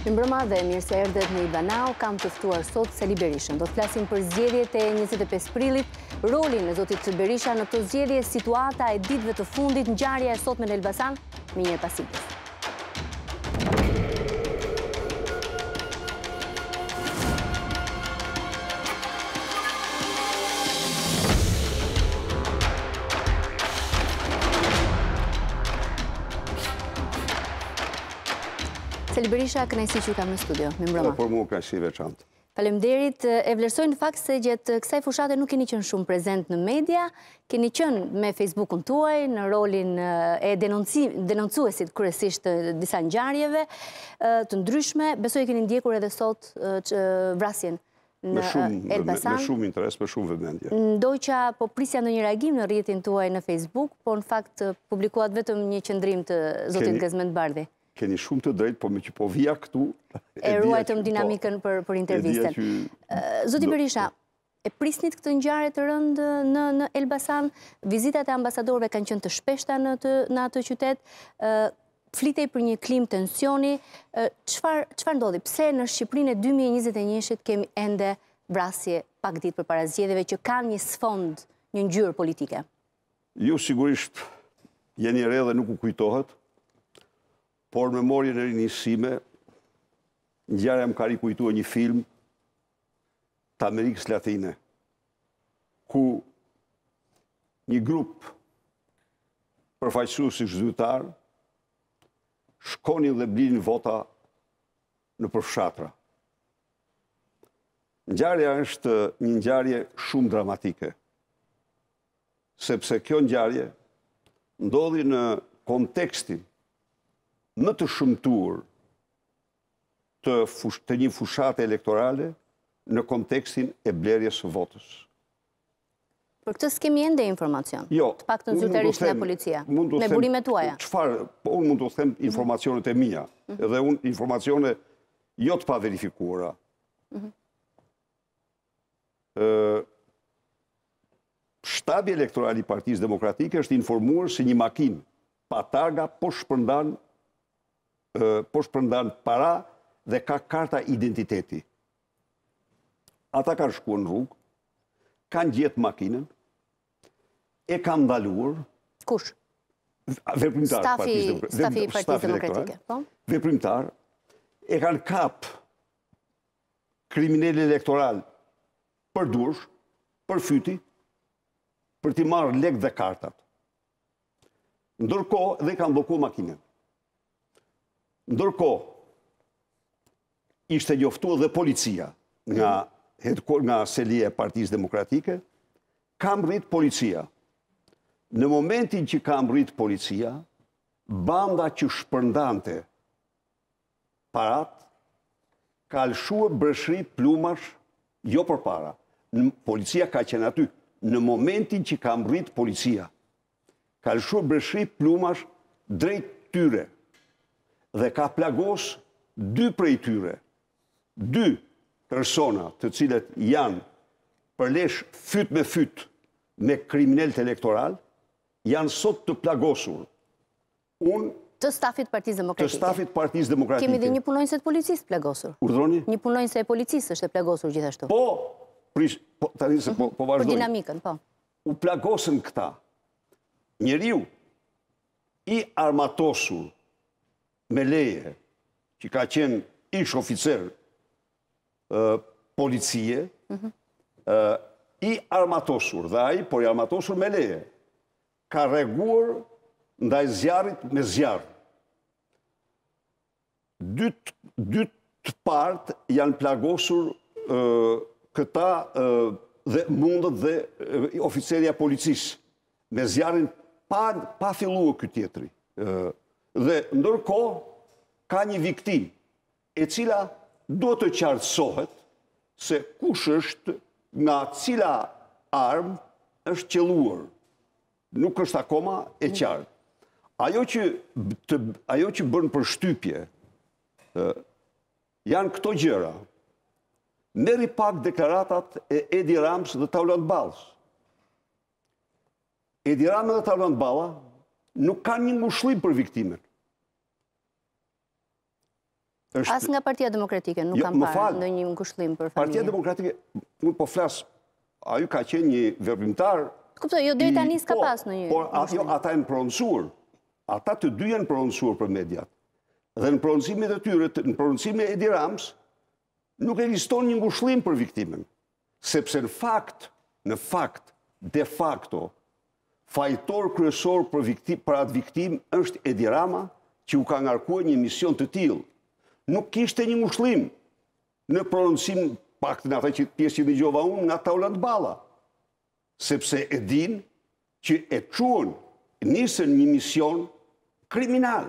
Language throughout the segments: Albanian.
Në mbrëma dhe mirë se erdhet në Ibanau, kam tëftuar sot se Liberishën. Do të flasim për zjedje të 25 prilit, rolin e zotit Cëberisha në të zgjedhje situata e ditve të fundit në gjarja e sot me në Elbasan, me një pasibës. Berisha, kënajsi që kam në studio. Më mbroma. Por mua kënajsi veçantë. derit, e vlerësojnë fakt se gjithë kësaj fushate nuk keni qënë shumë prezent në media, keni qënë me Facebook-un tuaj, në rolin e denoncuesit kërësisht disa njarjeve të ndryshme, besoj e keni ndjekur edhe sot vrasjen në Elbasan. Me shumë interes, me shumë vëmendje. Ndoj që po prisja në një reagim në rritin tuaj në Facebook, po në fakt publikuat vetëm një qëndrim të zotin Gëzmend Bardhe keni shumë të drejtë, po me që po vija këtu... E ruajtëm po- dinamikën për intervisten. Zoti Berisha, e prisnit këtë njëjarët të rëndë në Elbasan, vizitat e ambasadorve kanë qënë të shpeshta në atë qytet, flitej për një klim tensioni, qëfar ndodhi? Pse në Shqiprinë e 2021 kemi ende vrasje pak ditë për parazjedeve që kanë një sfond një njërë politike? Ju jo, sigurisht jeni redhe nuk u kujtohet, por me morje në rinjësime, në gjare më ka rikujtu e një film të Amerikës Latine, ku një grup përfaqësu si zhdytar, shkonin dhe blinin vota në përfshatra. Njarja është një njarje shumë dramatike, sepse kjo njarje ndodhi në kontekstin më të shumëtur të, një fushate elektorale në kontekstin e blerjes së votës. Për këtë kemi ende informacion? Jo. Të pak të nëzyrterisht nga policia? me burime tuaja? Qfar, po, unë mund të them mhm. informacionet e mija, mhm. edhe unë informacionet jo të pa verifikuara. Mhm. shtabi elektorali partiz demokratike është informuar si një makinë pa targa po shpërndan po shpërndan para dhe ka karta identiteti. Ata kanë shkuar në rrugë, kanë gjetë makinën, e kanë ndaluar. Kush? Veprimtar. Stafi, stafi i Partisë Demokratike, po. Veprimtar e kanë kap kriminal elektoral për dush, për fyti, për ti marrë lek dhe kartat. Ndërko, dhe kanë bloku makinën. Ndërko, ishte njoftu dhe policia nga nga selje e Partisë Demokratike, kam rritë policia. Në momentin që kam rritë policia, banda që shpërndante parat, ka lëshua bërshri plumash, jo për para. Policia ka qenë aty. Në momentin që kam rritë policia, ka lëshua bërshri plumash drejt tyre dhe ka plagos dy prej tyre, dy persona të cilët janë përlesh fyt me fyt me kriminellët elektoral, janë sot të plagosur. Unë të stafit partiz demokratike. Të stafit partiz demokratike. Kemi dhe një punojnës e të policisë plagosur. Urdroni? Një punojnës e policisë është e plagosur gjithashtu. Po, prish, po, të rinë se po, vazhdojnë. Po mhm, dinamikën, po. U plagosën këta. Njeriu i armatosur me leje që ka qenë ish oficer policie, i armatosur, dhe aji, por i armatosur me leje, ka reguar ndaj zjarit me zjarë. Dytë partë janë plagosur këta dhe mundët dhe oficeria policisë me zjarin pa fillu e këtë tjetëri. Dhe dhe ndërko ka një viktim e cila do të qartësohet se kush është nga cila armë është qëlluar. Nuk është akoma e qartë. Ajo që, të, ajo që bën për shtypje, janë këto gjëra. Meri pak deklaratat e Edi Rams dhe Taulant Balës. Edi Rams dhe Taulant Bala nuk ka një ngushlim për viktimën. As nga partia demokratike nuk jo, kam parë në një ngushlim për familje. Partia demokratike, unë po flasë, a ju ka qenë një verbimtar? Kupëtë, jo dhejta njës ka pasë po, në një. Por jo, ata e në pronsur, ata të dy e në pronsur për mediat. Dhe në pronsime e tyre, në pronsime e dirams, nuk e liston një ngushlim për viktimën. Sepse në fakt, në fakt, de facto, fajtor kryesor për atë viktim është Edi Rama, që u ka ngarkuar një mision të tillë. Nuk kishte një mushlim në prononcim pak të nga që pjesë që një gjova unë nga ta u lëndë bala. Sepse e din që e quen nisën një mision kriminal.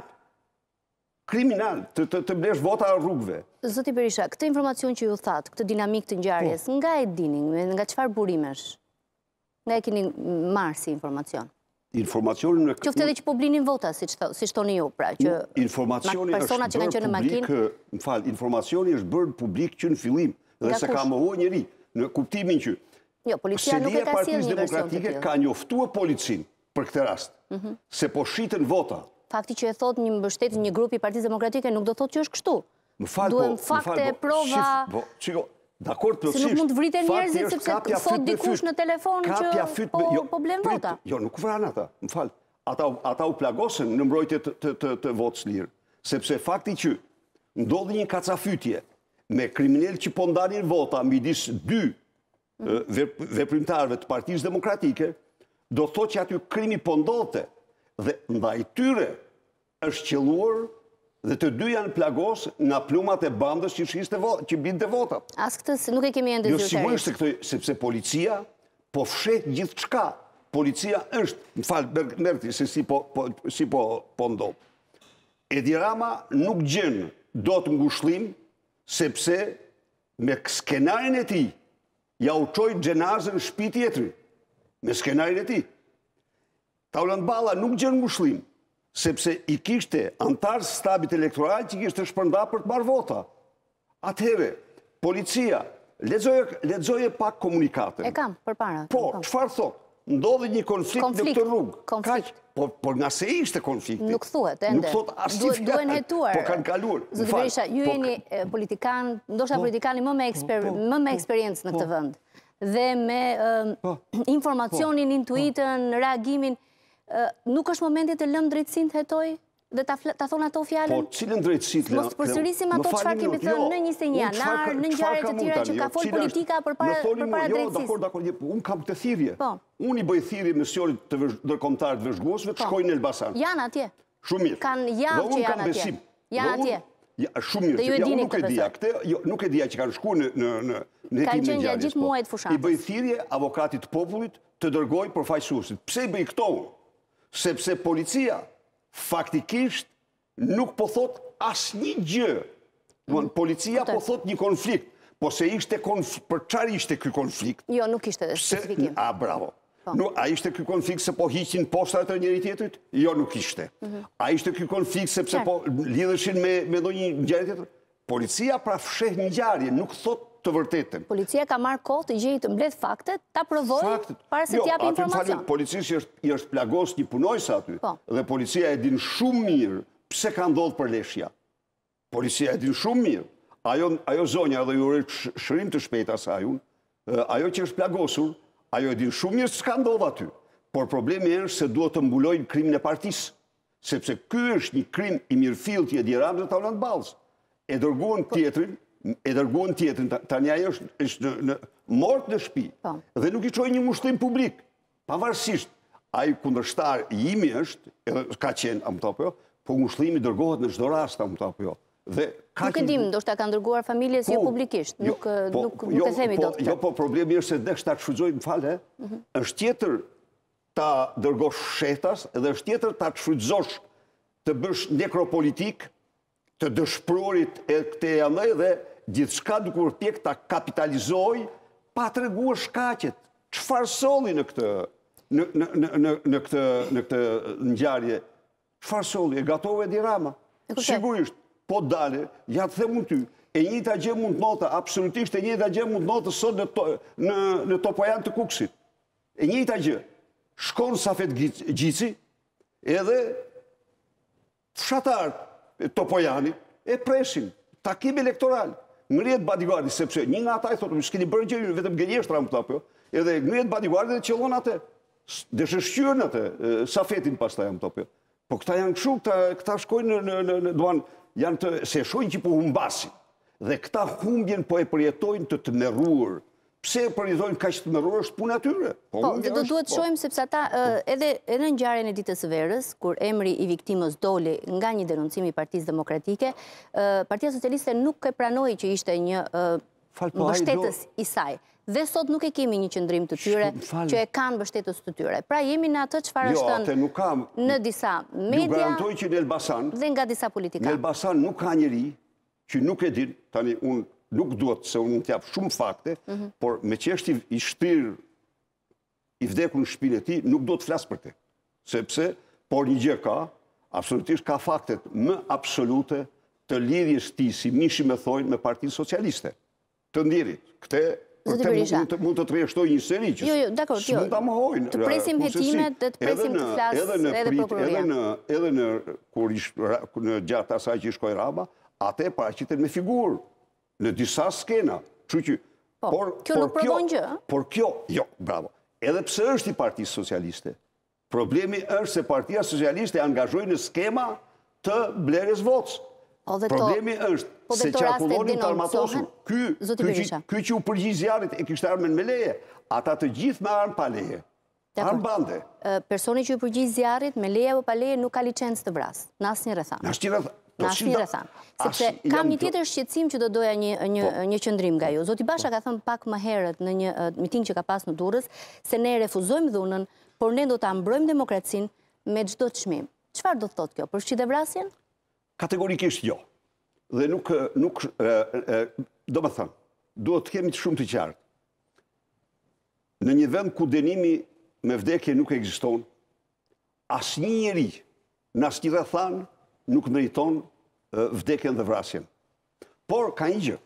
Kriminal të të blesh vota a rrugve. Zëti Berisha, këtë informacion që ju thatë, këtë dinamik të ngjarjes, po. nga e dini, nga qëfar burimesh? ne e kini marë si informacion? Informacionin në... Qëftë edhe që po blinin vota, si shtoni ju, pra, që... Informacionin është bërë publik... Më falë, informacionin është bërë publik që në fillim, dhe se ka mëho njëri, në kuptimin që... Jo, policia nuk e ka si një version të Ka njoftu e policin për këtë rast, mhm. se po shiten vota... Fakti që e thot një mbështet një grupi partiz demokratike nuk do thot që është kështu. Më falë, po... Duhem fakte, po, prova... Po, Dakor të plëshisht. Se nuk mund të vriten njerëzit sepse thot dikush në telefon që po jo, problem vota. Jo, nuk vran ata, më falë. Ata u plagosën në mbrojtje të votës lirë. Sepse fakti që ndodhë një kacafytje me kriminell që pondarin vota mbi disë dy veprimtarve të partijës demokratike, do thot që aty krimi pondote dhe ndaj tyre është qëlluar dhe të dy janë plagos nga plumat e bandës që shiste që bitë të votat. As këtës nuk e kemi e ndëzirë të rështë. Jo, sigurisht e këtoj, sepse policia po fshet gjithë qka. Policia është, më falë, mërti, se si po, po, si po, po ndonë. Edi Rama nuk gjënë do të ngushlim, sepse me skenarin e ti, ja uqoj gjenazën shpi tjetëri, me skenarin e ti. Taulant Bala nuk gjënë ngushlim, sepse i kishte antarës stabit elektoral që i kishte shpërnda për të marrë vota. Atëhere, policia, ledzoje pak komunikate. E kam, për para. Po, qëfar thot? Ndodhë një konflikt në këtë rrugë. Konflikt. Por po nga se ishte konflikti. Nuk thuhet, ende. Nuk thot arsifikatë. Duhen hetuar. Po kanë kalur. Zëtë Berisha, ju po e një politikan, ndoshta po- politikani më me eksperiencë në këtë vënd. Dhe me informacionin, intuitën, reagimin, nuk është momenti të lëmë drejtsin të hetoj dhe të thonë ato fjallin? Po, cilën drejtsit, Lina? Mos të përsërisim ato që kemi thënë në 21 një në njëjarët të tira që ka folë politika për para drejtsis. Unë kam të thirje. Po. Unë i bëjë thirje me të dërkomtarë të vëzhgosve të po. shkojnë në Elbasan. Janë atje. Shumë mirë. Kanë janë që janë atje. Janë atje. Shumë mirë. Dhe e dini të përse. Nuk e dija jo, që kanë shku në hetim në gjarë. Ka qenë gjë po. I bëjë thirje avokatit popullit të dërgoj për fajsusit. Pse i bëjë këtovë? sepse policia faktikisht nuk po thot asë një gjë. Policia po thot një konflikt, po se ishte konflikt, për qarë ishte këj konflikt? Jo, nuk ishte dhe specifikim. A, bravo. Po. A ishte këj konflikt se po hiqin postat e njëri tjetërit? Jo, nuk ishte. Mhm. A ishte këj konflikt se po lidhëshin me do një njëri tjetërit? Policia pra fsheh një gjarje, nuk thot të vërtetën. Policia ka marrë kohë të gjejë të mbledh faktet, ta provoj para se jo, të informacion. Jo, policia është i është plagos një punojës aty po. dhe policia e din shumë mirë pse ka ndodhur për leshja. Policia e din shumë mirë. Ajo ajo zonja edhe ju shrim të shpejtë asaj unë, ajo që është plagosur, ajo e din shumë mirë s'ka ndodhur aty. Por problemi është se duhet të mbulojnë krimin e partisë, sepse ky është një krim i mirëfillt i Edirandit Tallon Ballës. E dërguan po. tjetrin, e dërguan tjetën, ta ajo është në mort në shpi, po. dhe nuk i qoj një mushtim publik, pavarësisht, a i kundërshtar jimi është, edhe ka qenë, amë tapë jo, po mushtimi dërgohet në shdo rast, amë tapë jo. Po, jo, jo. Nuk po, e dim, do shta ka ndërguar familjes jo publikisht, nuk të themi do të të. Jo, po problemi është se dhe kështar të shfrydzoj më falë, mhm. është tjetër ta dërgosh shetas, edhe është tjetër ta të të bësh nekropolitik, të dëshpërurit e këte janë dhe, gjithë shka dukur përpjek të kapitalizoj, pa të reguar shkacet, që farësoli në këtë në këtë në këtë njarje, që farësoli, e gatove e dirama. Sigurisht, po të dale, ja të themun ty, e një të agje mund notë, absolutisht e një të agje mund notë sot në topojan të kuksit. E një të agje, shkonë safet gjici, edhe fshatarë topojani, e presin, takim elektoralë, ngrihet bodyguardi sepse një nga ata i thotë më shkeni bërë gjë vetëm gënjeshtra më thotë po. Edhe ngrihet bodyguardi dhe qellon atë. Deshë atë safetin pastaj më thotë po. Po këta janë këtu, këta këta shkojnë në në në doan janë të se shojnë që po humbasin. Dhe këta humbjen po e përjetojnë të tmerruar. Pse për një dojnë ka që të mërur është punë atyre? Po, po dhe do duhet të po. shojmë sepse ta edhe në njëjarën e ditës verës, kur emri i viktimës doli nga një denuncimi i partijës demokratike, partija socialiste nuk e pranoj që ishte një po, bështetës isaj. Dhe sot nuk e kemi një qëndrim të tyre, që e kanë bështetës të tyre. Pra jemi në atë që farashtën jo, në disa media dhe nga disa politika. Në disa politika. nuk ka njëri që nuk e din, tani unë nuk duhet se unë t'japë shumë fakte, mhm. por me qeshtë i shtirë i vdeku në shpinë e ti, nuk duhet flasë për këtë. Sepse, por një gjë ka, absolutisht ka faktet më absolute të lidhjes ti, si mishi me thojnë, me partinë socialiste. Të ndirit, këte mund të të reshtoj një seri, që jo, jo, së mund jo. të amohojnë. Të presim hetimet dhe të presim të flasë edhe në prokuroria. Edhe në gjatë asaj që i shkoj raba, atë e paracitet me figurë në disa skena. Po, kjo nuk provojnë gjë? Por kjo, jo, bravo. Edhe pse është i partijës socialiste? Problemi është se Partia socialiste angazhoj në skema të bleres votës. Problemi është po, se që akullonin të armatosur. Ky që u përgjizjarit e kishtë armen me leje, ata të gjithë me armë pa leje. Armë bande. Personi që u përgjizjarit me leje o pa leje nuk ka licencë të vrasë. Nas një rëthanë. Në asire thamë. Sepse kam një tjetër shqecim që do doja po. një qëndrim nga ju. Zoti Basha po. ka thënë pak më herët në një miting që ka pas në durës, se ne refuzojmë dhunën, por ne do të ambrojmë demokracin me gjdo të shmim. Qëfar do të thotë kjo? Për e vrasjen? Kategorikisht jo. Dhe nuk, do më thënë, duhet të kemi të shumë të qartë. Në një vend ku denimi me vdekje nuk eksiston, asë një njeri në asë një dhe thanë nuk meriton vdekjen dhe vrasjen. Por, ka një gjë,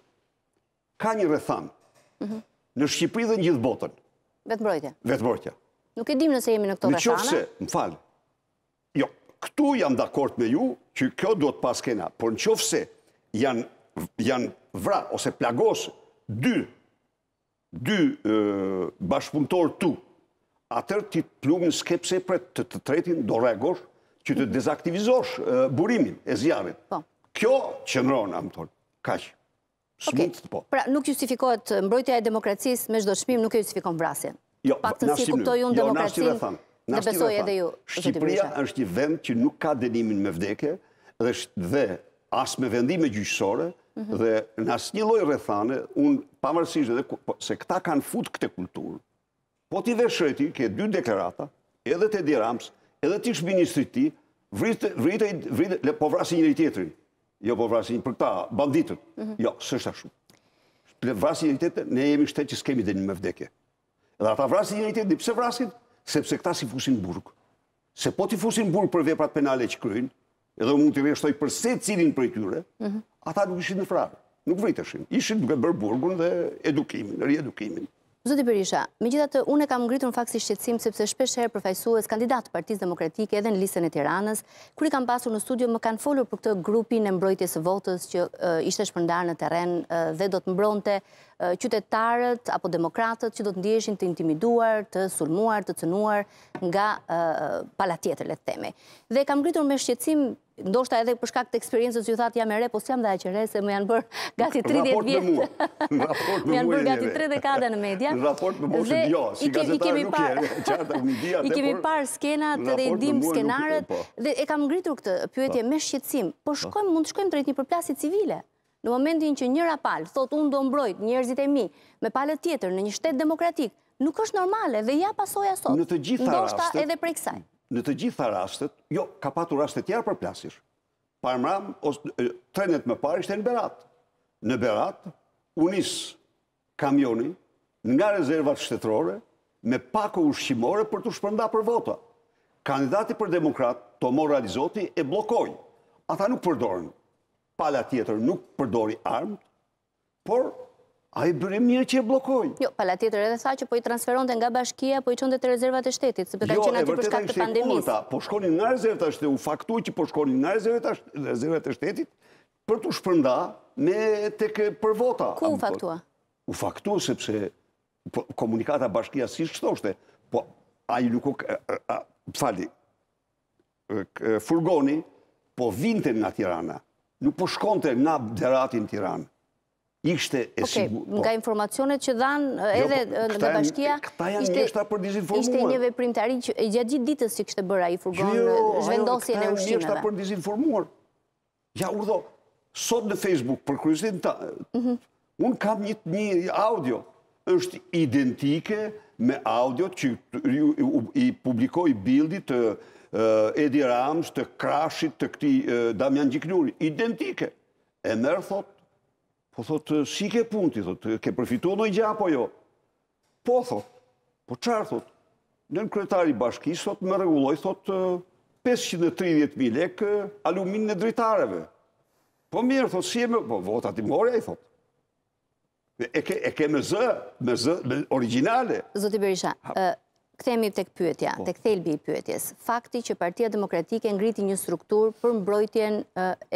ka një rethan, mhm. në Shqipri dhe në gjithë botën. Vetë mbrojtja. Vetë mbrojtja. Nuk e dim nëse jemi në këto rethana. Në qërë se, më falë, jo, këtu jam dhe akort me ju, që kjo do të pas kena, por në qërë se janë vra, ose plagos, dy, dy bashkëpunëtorë tu, atër ti të plumin skepse për të të tretin, do regosh, që të mhm. dezaktivizosh burimin e zjarën. po. Kjo që qëndronë, amë tonë, kaqë. Po. Pra nuk justifikohet mbrojtja e demokracis me shdo shmim, nuk e justifikohet vrasjen. Jo, nashti unë jo, thamë. Dhe besoj edhe ju, zëtë i përisha. Shqipëria është i vend që nuk ka denimin me vdeke dhe asë me vendime gjyqësore mhm. dhe nësë një lojë rethane, unë pavarësisht dhe po, se këta kanë fut këte kulturë, po ti dhe shreti ke dy deklerata, edhe të diramës, edhe t'i ministri ti, vritë, po vrasin njëri tjetërinë. Jo, po vrasin për këta banditët. Mhm. Jo, së është shumë. Për vrasin njëritetë, ne jemi shtetë që s'kemi dhe një vdekje. Dhe ata vrasin njëritetë, dhe pëse vrasin? Sepse këta si fusin burg. Se po ti fusin burg për veprat penale që kryin, edhe mund të veshtoj për se cilin për i tyre, mhm. ata nuk ishin në frarë, Nuk vriteshin. Ishin nuk e bërë burgun dhe edukimin, rjedukimin. Zoti Perisha, me gjitha të une kam ngritur në fakt si shqetsim sepse shpesherë përfajsues kandidat të partiz demokratike edhe në lisën e tiranës, kuri kam pasur në studio më kanë folur për këtë grupin e mbrojtjes e votës që ishte shpëndarë në teren dhe do të mbronte qytetarët apo demokratët që do të ndjeshin të intimiduar, të sulmuar, të cënuar nga palatjetër le teme. Dhe kam ngritur me shqetsim ndoshta edhe për shkak të eksperiencës ju thatë jam e re, po s'jam dhe e qëre, se më janë bërë gati 30 vjetë. Raport me Më janë bërë gati 3 dekada në media. Raport me mua që jo, si gazetar nuk jene. I kemi parë skenat dhe i dim skenaret. Dhe e kam ngritur këtë pyetje po. me shqetsim. Po, po shkojmë, mund shkojmë të rejtë një përplasi civile. Në momentin që njëra palë, thot unë do mbrojt njerëzit e mi, me palet tjetër në një shtetë demokratik nuk është normale dhe ja pasoja sot. Në të gjitha rastet. edhe kësaj në të gjitha rastet, jo, ka patur rastet tjera për plasish. Parë mram, trenet më parë ishte në Berat. Në Berat, unis kamioni nga rezervat shtetërore me pako ushqimore për të shpërnda për vota. Kandidati për demokrat, Tomor Radizoti, e blokoj. Ata nuk përdorën. Pala tjetër nuk përdori armët, por A i bërë mirë që i blokojnë. Jo, pala tjetër edhe tha që po i transferonte nga bashkia, po i qëndet të rezervat e shtetit, se përka jo, qenë aty për shkak të pandemis. Po shkonin nga rezervat e shtetit, u faktuaj që po shkonin nga rezervat e shtetit për të shpërnda me të për vota. Ku u po, faktua? U faktua sepse po, komunikata bashkia si shtoshte, po a i lukuk, fali, furgoni, po vinte nga Tirana, nuk po shkonte nga deratin Tirana ishte e sigur. Po. nga informacionet që dhanë jo, edhe po, në bashkia, ishte një veprim të arin që e gjatë gjitë ditës që kështë bëra i furgonë në jo, zhvendosje në ushqimeve. Këta e një është të Ja, urdo, sot në Facebook, për kryzitin ta, mhm. unë kam një audio, është identike me audio që i publikoj bildit të Edi Rams, të Krashit, të këti Damjan Gjiknuri, identike. E mërë thotë, Po thotë, si ke punë, ti thotë, ke përfitu në i gja, po jo? Po thotë, po qarë thotë, në në kretari bashkisë, thotë, me reguloj, thotë, 530.000 lek aluminin e dritareve. Po mirë, thotë, si e me, po votat i mori, a i thotë. E ke me zë, me zë, me originale. Zotë i Berisha, Këthemi të këpyetja, po. të këthelbi i pyetjes. Fakti që partia demokratike ngriti një struktur për mbrojtjen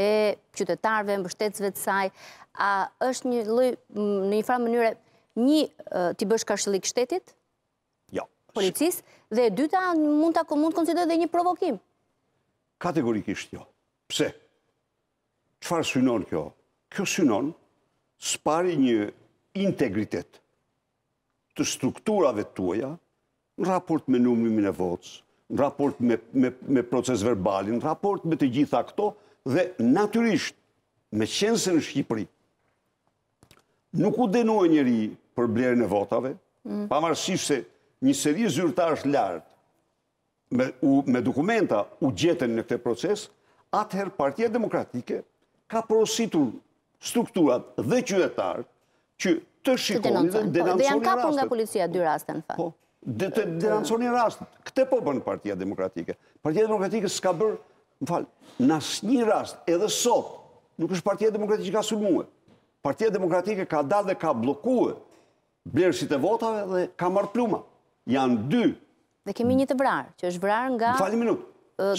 e qytetarve, mbështetësve të saj, a është një lëj në një farë mënyre, një t'i bësh kashëllik shtetit? Jo. Policis? Dhe dyta mund të mund t'konsidoj dhe një provokim? Kategorikisht jo. Pse? Qëfar synon kjo? Kjo synon spari një integritet të strukturave të tuaja, në raport me numrimin e votës, në raport me, me, me proces verbalin, në raport me të gjitha këto, dhe naturisht, me qenëse në Shqipëri, nuk u denua njëri për blerën e votave, mm. pamarësif se një seri zyrtash lartë me, me dokumenta u gjetën në këte proces, atëherë partia demokratike ka prositur strukturat dhe qyvetarë që të shikonit dhe denonconi rastet. Po, dhe janë kapur nga policia dy në Po, Dhe të rancërë një rast, këte po bënë partia demokratike. Partia demokratike s'ka bërë, më falë, në asë një rast, edhe sot, nuk është partia demokratike që ka sulmue. Partia demokratike ka dalë dhe ka blokue blersit e votave dhe ka marrë pluma. Janë dy. Dhe kemi një të vrarë, që është vrarë nga... Falë një minutë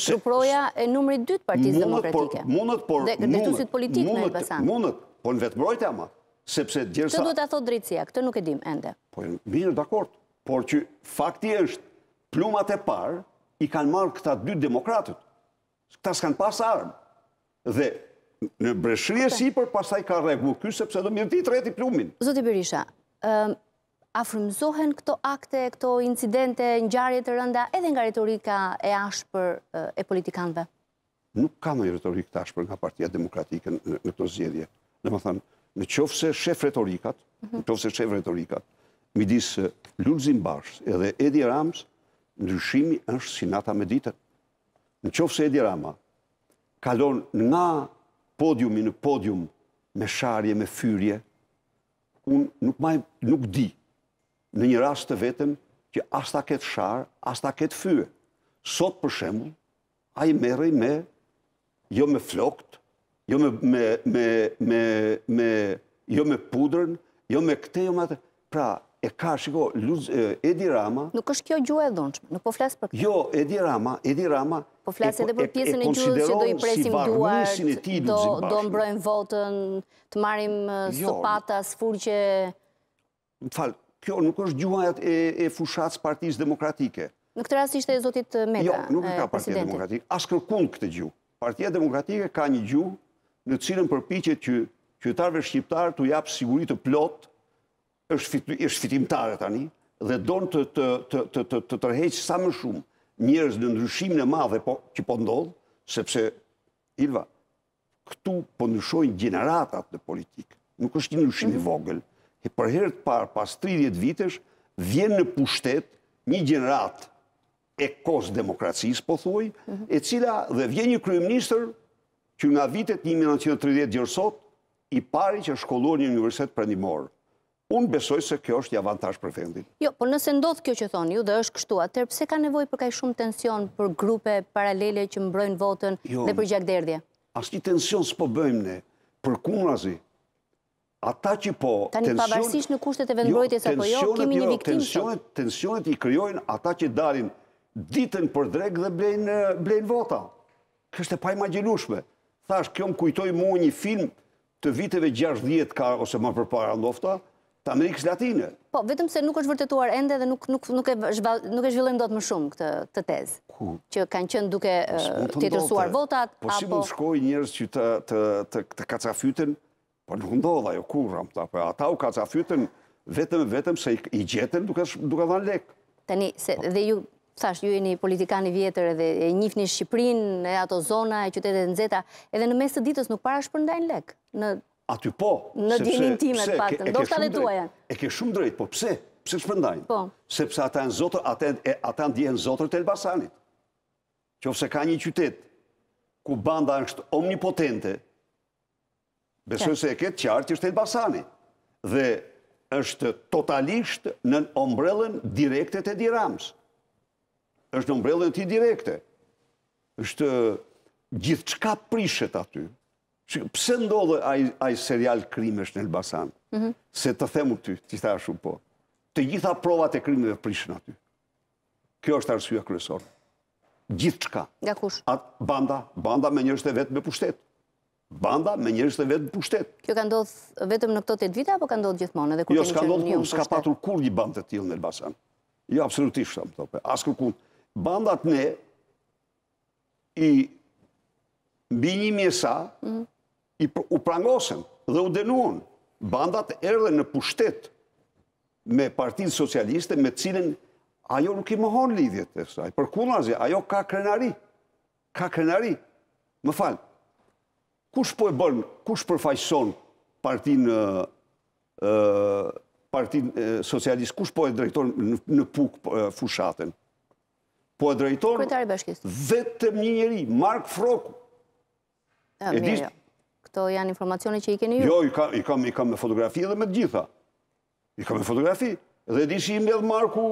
të proja e numëri 2 të partijës demokratike. Mundët, por... Dhe këtë të sitë politikë po në e pasantë. Mundët, por në vetëmrojtë e ama. Sepse djërësa... Këtë duhet a thotë drejtësia, këtë nuk e dim, ende. Po, mirë, dakord por që fakti është plumat e parë i kanë marrë këta dy demokratët. Këta s'kanë pas armë. Dhe në breshri e si për pasaj ka regu kjo, sepse do mirëti të reti plumin. Zoti Berisha, afrimzohen këto akte, këto incidente, gjarje të rënda, edhe nga retorika e ashpër e politikanve? Nuk ka në retorik të ashpër nga partia demokratike në këto zjedje. Dhe më në qofë se shef retorikat, në mhm. qofë se shef retorikat, midis Lulzim Barsh edhe Edi Rams, ndryshimi është sinata me ditën. Në qofë se Edi Rama kalon nga podiumi në podium me sharje, me fyrje, unë nuk, maj, nuk di në një rast të vetëm që asta ketë sharë, asta ketë fyrë. Sot për shemblë, a i merej me, jo me flokt, jo me, me, me, me, jo me pudrën, jo me këte, jo me atë. Pra, e ka, shiko, Edi Rama... Nuk është kjo gjua e dhonshme, nuk po flasë për këtë. Jo, Edi Rama, Edi Rama... Po flasë po- edhe për pjesën e gjuhës që do i presim duart, do mbrojmë votën, të marim jo. sopata, sfurqe... Më falë, kjo nuk është gjua e fushatës partijës demokratike. Nuk të rrasë ishte e zotit Meta, Jo, nuk ka partijë demokratike, asë kërkun këtë gjuhë. Partija demokratike ka një gjuhë në cilën përpichet që qytarve shqiptarë të japë sigurit të plotë është fitimtare tani dhe donë të tërheqë sa më shumë njërës në ndryshim në madhe po, që po ndodhë, sepse, Ilva, këtu po ndryshojnë generatat në politikë, nuk është një ndryshim i mhm. vogël, e për herët parë, pas 30 vitesh, vjenë në pushtet një generat e kos demokracisë, po thuj, mhm. e cila dhe vjen një kryeministër që nga vitet 1930 gjërësot, i pari që shkollon një universitet për një morë. Unë besoj se kjo është i avantaj për vendin. Jo, po nëse ndodhë kjo që thonë ju dhe është kështu, atër pse ka nevoj për kaj shumë tension për grupe paralele që mbrojnë votën jo. dhe për gjak derdje? Asë një tension s'po bëjmë ne, për kumrazi. ata që po... Ta një pavarësish në kushtet e vendbrojtjes apo jo, kemi një jo, viktimë? Tensionet i kryojnë ata që darin ditën për dreg dhe blejnë vota. Kështë e pa imaginushme. Thash, kjo më kujtoj mu një film të viteve 60 ka, ose më përpara ndofta, Amerikës Latine. Po, vetëm se nuk është vërtetuar ende dhe nuk e zhvillojmë do të më shumë këtë tezë. Që kanë qënë duke po, tjetërsuar votat, apo... Po si mund shkoj njërës që të kacafytin, po nuk ndodha jo kur, po, ata u kacafytin vetëm vetëm se i gjetën duke dhe në lekë. Tani, se po. dhe ju... Thasht, ju e një politikani vjetër edhe e njif Shqiprin, e ato zona, e qytetet në Zeta, edhe në mes të ditës nuk para shpërndajnë lek në aty po. Në djenin timet patën, do të të E ke shumë drejt, po pse? Pse shpëndajnë? Po. Sepse ata në zotër të Elbasanit. Qo se ka një qytet, ku banda është omnipotente, besoj se e ketë qartë që është Elbasani. Dhe është totalisht në ombrellën direkte të dirams. është në ombrellën ti direkte. është gjithë qka prishet aty, Pse ndodhe aj serial krimesh në Elbasan? Mhm. Se të themu ty, që ta shumë po, të gjitha provat e krimeve prishën aty. Kjo është arsua kryesor. Gjithë qka. Nga kush? Banda. Banda me njërës të vetë me pushtet. Banda me njërës të vetë me pushtet. Kjo ka ndodhë vetëm në këto të vita, apo ka ndodhë gjithmonë? Jo, s'ka ndodhë kur, s'ka patur kur një bandë të tjilë në Elbasan. Jo, absolutisht, sa më tope. Asko Bandat ne, i mbi një mjesa, mhm u prangosen dhe u denuon. Bandat erdhe në pushtet me partinë socialiste, me cilin ajo nuk i mohon lidhjet e saj. Për kunazi, ajo ka krenari. Ka krenari. Më falë, kush po e bën, kush përfajson partinë partinë socialiste, kush po e drejton në puk po, fushatën? Po e drejton vetëm një njëri, Mark Froku. Ah, e disë, jo këto janë informacione që i keni ju? Jo, i kam me fotografi edhe me gjitha. I kam me fotografi. Dhe di që i mbedh Marku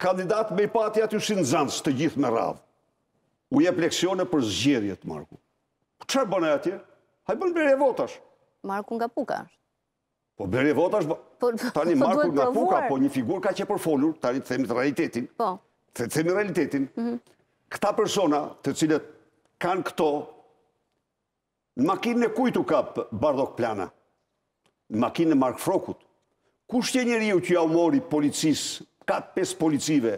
kandidat me i pati aty në zanës të gjithë me radhë. U je pleksione për zgjerjet, Marku. Qërë bënë e atje? Haj bënë bërë e votash. Marku nga puka është. Po bërë e votash, po- po, po, tani Marku nga puka, po një figur ka që përfolur, tani të themi të realitetin. Po. Të themi realitetin. Mhm. Këta persona të cilët kanë këto Në makinë e kujtu ka bardok plana? Në makinë e Mark Frokut? Kusht e njeri u që ja mori policis, ka 5 policive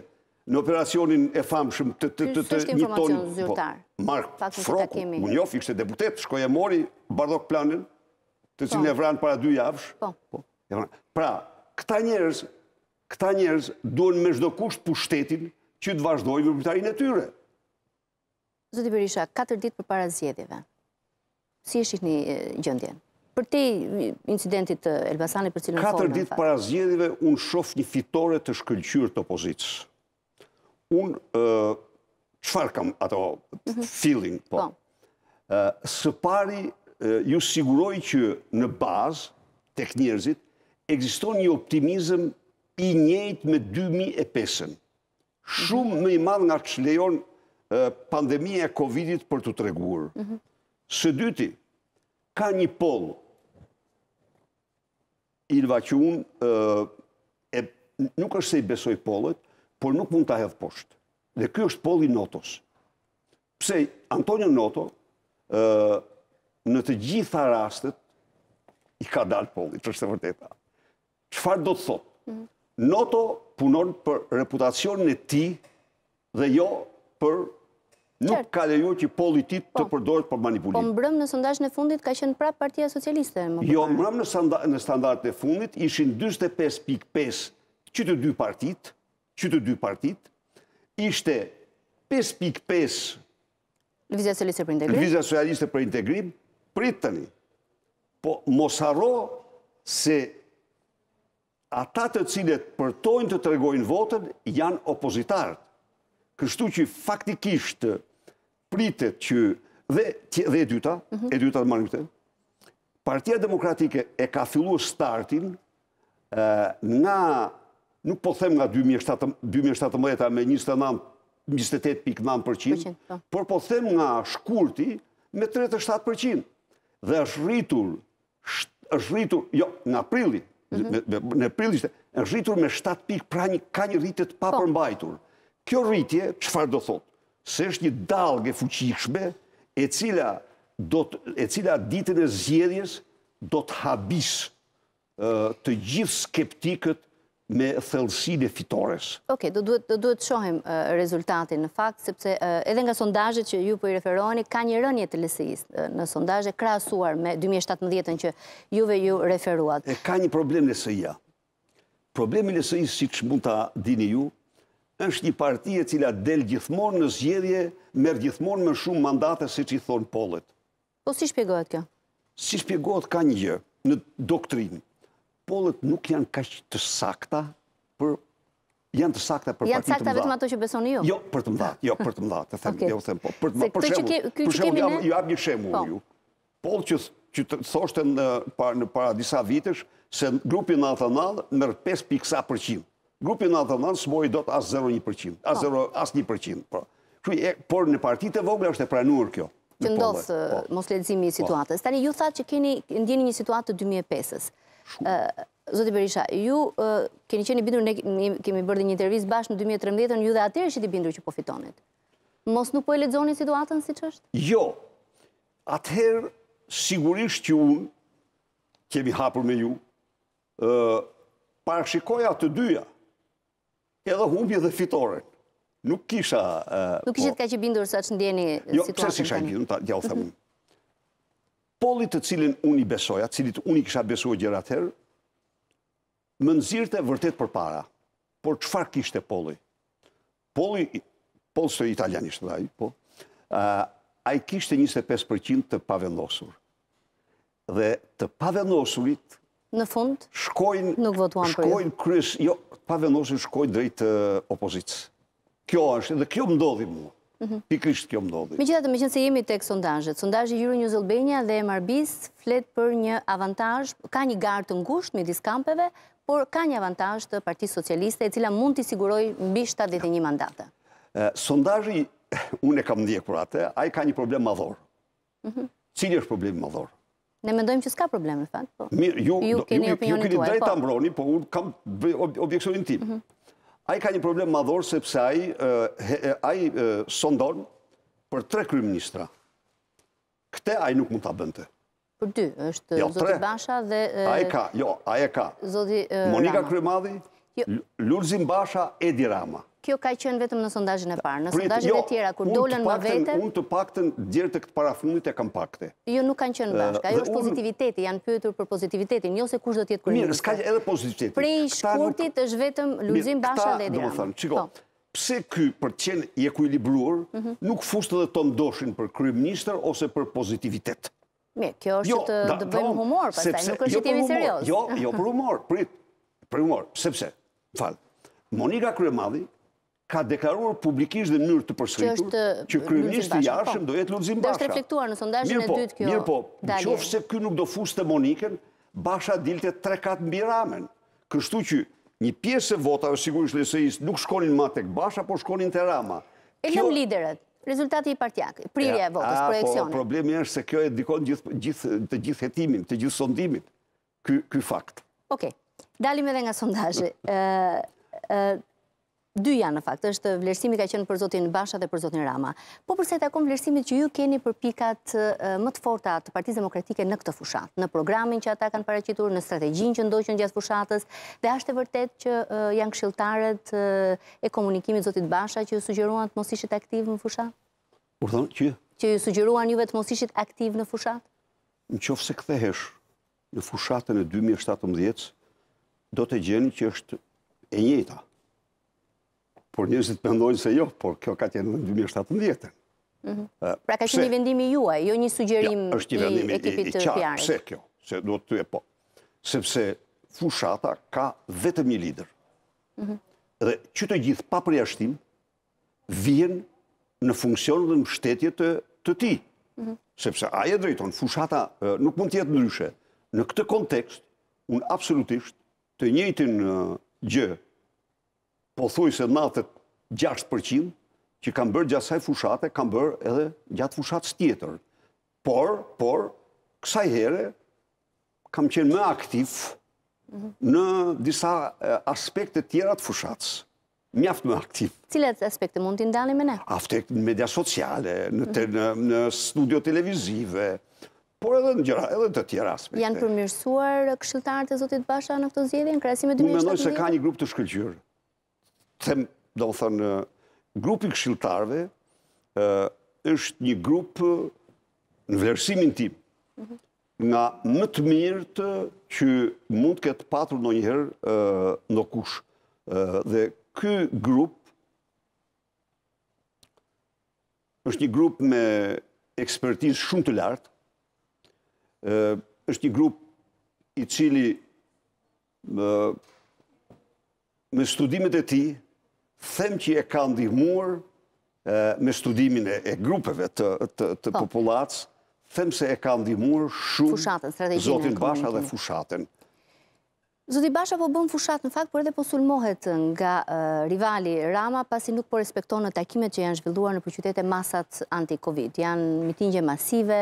në operacionin e famshëm të të të të një tonë? Kështë informacion po, zyrtar? Mark Frokut, unë jo fikse deputet, shkoj e mori bardok planin, të po. cilë e vranë para dy javsh. Po. po pra, këta njerës, këta njerës duen me shdo kusht pushtetin që të vazhdoj vërbitarin e tyre. Zotë Berisha, 4 ditë për para zjedive. Si e shihni gjëndjen? Për ti incidentit të Elbasani për cilën formën... 4 ditë para zjedhive, unë shof një fitore të shkëllqyrë të opozitës. Unë, qëfar kam ato mhm. feeling, po? po. Së pari, ju siguroj që në bazë, tek njerëzit, egziston një optimizm i njejt me 2005-ën. Shumë mhm. më i madhë nga që lejon pandemija Covidit për të treguurë. Mhm. Së dyti, ka një pol, i që unë, nuk është se i besoj polet, por nuk mund të ahevë poshtë. Dhe kjo është poli notos. Pse, Antonio Noto, në të gjitha rastet, i ka dalë poli, të është të vërteta. Qëfar do të thotë? Mhm. Noto punon për reputacionin e ti dhe jo për nuk ka ju që politit të po. përdojt për manipulim. Po mbrëm në sondaj në fundit ka qenë prap partia socialiste? Jo, mbrëm në standart në fundit ishin 25.5 që të dy partit, që të dy partit, ishte 5.5 Lëvizja socialiste për integrim? Lëvizja socialiste për integrim, Po mos haro se ata të cilet përtojnë të tregojnë votën janë opozitarë. Kështu që faktikishtë pritet që dhe e dyta, e dyta të marrim në partia demokratike e ka fillu startin nga, nuk po them nga 2017-a me 28.9%, po. por po them nga shkurti me 37%. Dhe është rritur, është rritur, jo, në aprili, mhm. në aprili, është rritur me 7 pikë, pra një ka një rritet pa po. përmbajtur. Kjo rritje, qëfar do thotë? se është një fuqishme e fuqishme e cila ditën e zjedhjes do të habis të gjithë skeptikët me thellësinë dhe fitores. Oke, do duhet të shohim rezultatin në fakt, sepse edhe nga sondajët që ju për po i referoni, ka një rënje të lesejist në sondazhe krasuar me 2017-ën që juve ju referuat. E ka një problem lesejja. Problemi lesejist, si që mund të dini ju, është një parti e cila del gjithmonë në zgjedhje, merë gjithmonë me shumë mandate se që i thonë polet. Po si shpjegohet kjo? Si shpjegohet ka një gjë, në doktrinë. Polet nuk janë kaqë të sakta për Janë të sakta për partitë të mdha. Janë sakta vetëm ato që besoni ju? Jo, për të mdha, jo, për të mdha, të themi, jo, themi, po. Për shemë, po. ju abë një shemë u ju. Po, që të thoshtë në para disa vitesh, se grupin në atë nalë mërë 5.7%. Grupi 99 mori dot as 0.1%, as 0 po. as 1%. Po. Kjo e por në partitë e vogla është e pranuar kjo. Që po, ndodh po. Eh, mos ledzimi i situatës. Tani ju thatë që keni ndjeni një situatë të 2005-s. Ë eh, Zoti Berisha, ju eh, keni qenë bindur ne kemi bërë një intervistë bashkë në 2013-ën, ju dhe atëherë që ti bindur që po fitonit. Mos nuk po e lexoni situatën që është? Jo. Atëherë sigurisht që unë kemi hapur me ju, ë parashikoja të dyja, edhe humbi dhe fitore. Nuk kisha... Nuk kishit po. ka që bindur sa që ndjeni situatën? Jo, përse si kisha i bindur, ja u thëmë. Mhm. Polit të cilin unë i besoja, cilit unë i kisha besuja gjera të herë, më nëzirë të vërtet për para. Por qëfar kishte poli? Poli, poli së italianisht dhe ajë, po, a i kishte 25% të pavendosur. Dhe të pavendosurit në fund nuk votuan për jo. Shkojnë kryesh, jo, pa vendosin shkojnë drejtë opozitës. Kjo është, dhe kjo më dodi mua. Mhm. Pikrisht kjo më dodi. Mi qëta të me qënë se jemi tek sondajët. Sondajët Jury Njëz Albania dhe Marbis fletë për një avantaj, ka një gartë të ngusht me diskampeve, por ka një avantaj të Parti Socialiste e cila mund të siguroj mbi 71 mandate. Sondajët, unë e kam ndjekur atë, a i ka një problem madhor. Mhm. Cilë është problem madhor? Ne mendojmë që s'ka problem, në fakt. Po. Ju keni opinionin tuaj. Ju keni drejtë të po. mbroni, po unë kam objekësionin tim. Mhm. A i ka një problem madhor, sepse a i sondon për tre krymë Këte a i nuk mund të abënte. Për dy, është jo, Zoti Basha dhe... A i ka, jo, a i ka. Zoti Rama. Monika Krymadhi, jo. Lurzin Basha, Edi Rama kjo ka qenë vetëm në sondajin e parë. Në sondajin jo, e tjera, kur dolen më vete... Unë të pakten, djerët e këtë para e kam pakte. Jo, nuk kanë qenë bashkë. Ajo është pozitiviteti, janë pyetur për pozitivitetin. Jo se kush do tjetë kërinistë. Mirë, s'ka edhe pozitiviteti. Prej shkurtit është vetëm luzim bashkë dhe edhe jam. Qiko, pse ky për qenë i ekuilibruar, mhm. nuk fustë dhe të ndoshin për kërinistër ose për pozitivitet? Mirë, kjo është jo, të bëjmë humor, pasaj, nuk është jo që t'jemi serios. Jo, jo për humor, pritë, për humor, sepse, falë, Monika Kryemadhi ka deklaruar publikisht dhe në mënyrë të përskritur që kryeministri po. jashëm do jetë Lulzim Basha. Dhe është reflektuar në sondajshën e po, dytë kjo. Mirë po, në qofë se kjo nuk do fusë të Moniken, Basha dilte 3 katë mbi ramen. Kështu që një pjesë e votave, sigurisht lesejist, nuk shkonin ma tek Basha, po shkonin të rama. E lëm liderët, rezultati i partjak, prirje e votës, projekcionit. Po, problemi është se kjo e dikon të gjithë jetimin, të gjithë sondimit, kjo fakt. dalim edhe nga dy janë në fakt, është vlerësimi ka qenë për Zotin Basha dhe për Zotin Rama. Po përse të akon vlerësimit që ju keni për pikat më të forta të partiz demokratike në këtë fushat, në programin që ata kanë pareqitur, në strategjin që ndoqën gjithë fushatës, dhe ashtë e vërtet që janë këshiltaret e komunikimit Zotit Basha që ju sugjeruan të mos ishit aktiv në fushat? Urë thonë, që? Që ju sugjeruan juve të mos ishit aktiv në fushat? Në qofë se këthehesh në fushatën e 2017, do të gjeni që është e njëta por njerëzit mendojnë se jo, por kjo ka tjenë në 2017. Mhm. Pra ka që një vendimi juaj, jo një sugjerim i ekipit të Ja, është një vendimi i qarë, pse kjo, se duhet të e po. Sepse fushata ka vetëm një lider. Mhm. Dhe që të gjithë pa përjashtim, shtim, vjen në funksion dhe në shtetjet të ti. Mhm. Sepse aje drejton, fushata nuk mund tjetë në ryshe. Në këtë kontekst, unë absolutisht të njëjtin gjë po thuj se natët 6% që kam bërë saj fushate, kam bërë edhe gjatë fushatës tjetër. Por, por, kësaj here, kam qenë më aktiv në disa aspekte tjera të fushatës. Mjaftë më aktiv. Cilat aspekte mund t'i ndani me ne? Aftek në media sociale, në studio televizive, por edhe në gjëra, edhe të tjera aspekte. Janë përmjërsuar këshiltarët e Zotit Basha në këto zjedhje, në krasime 2017? Më mendoj se ka një grup të shkëllqyrë them, do më thënë, grupi këshiltarve është një grupë në vlerësimin tim, nga më të mirë të që mund këtë patur në njëherë në kush. Dhe kë grupë është një grupë me ekspertizë shumë të lartë, është një grupë i cili me studimet e ti, them që e ka ndihmuar me studimin e grupeve të, të, po. them se e ka ndihmuar shumë Zotin Basha dhe fushatën. Zoti Basha po bën fushat në fakt, por edhe po sulmohet nga rivali Rama pasi nuk po respekton takimet që janë zhvilluar në qytete masat anti-Covid. Janë mitingje masive,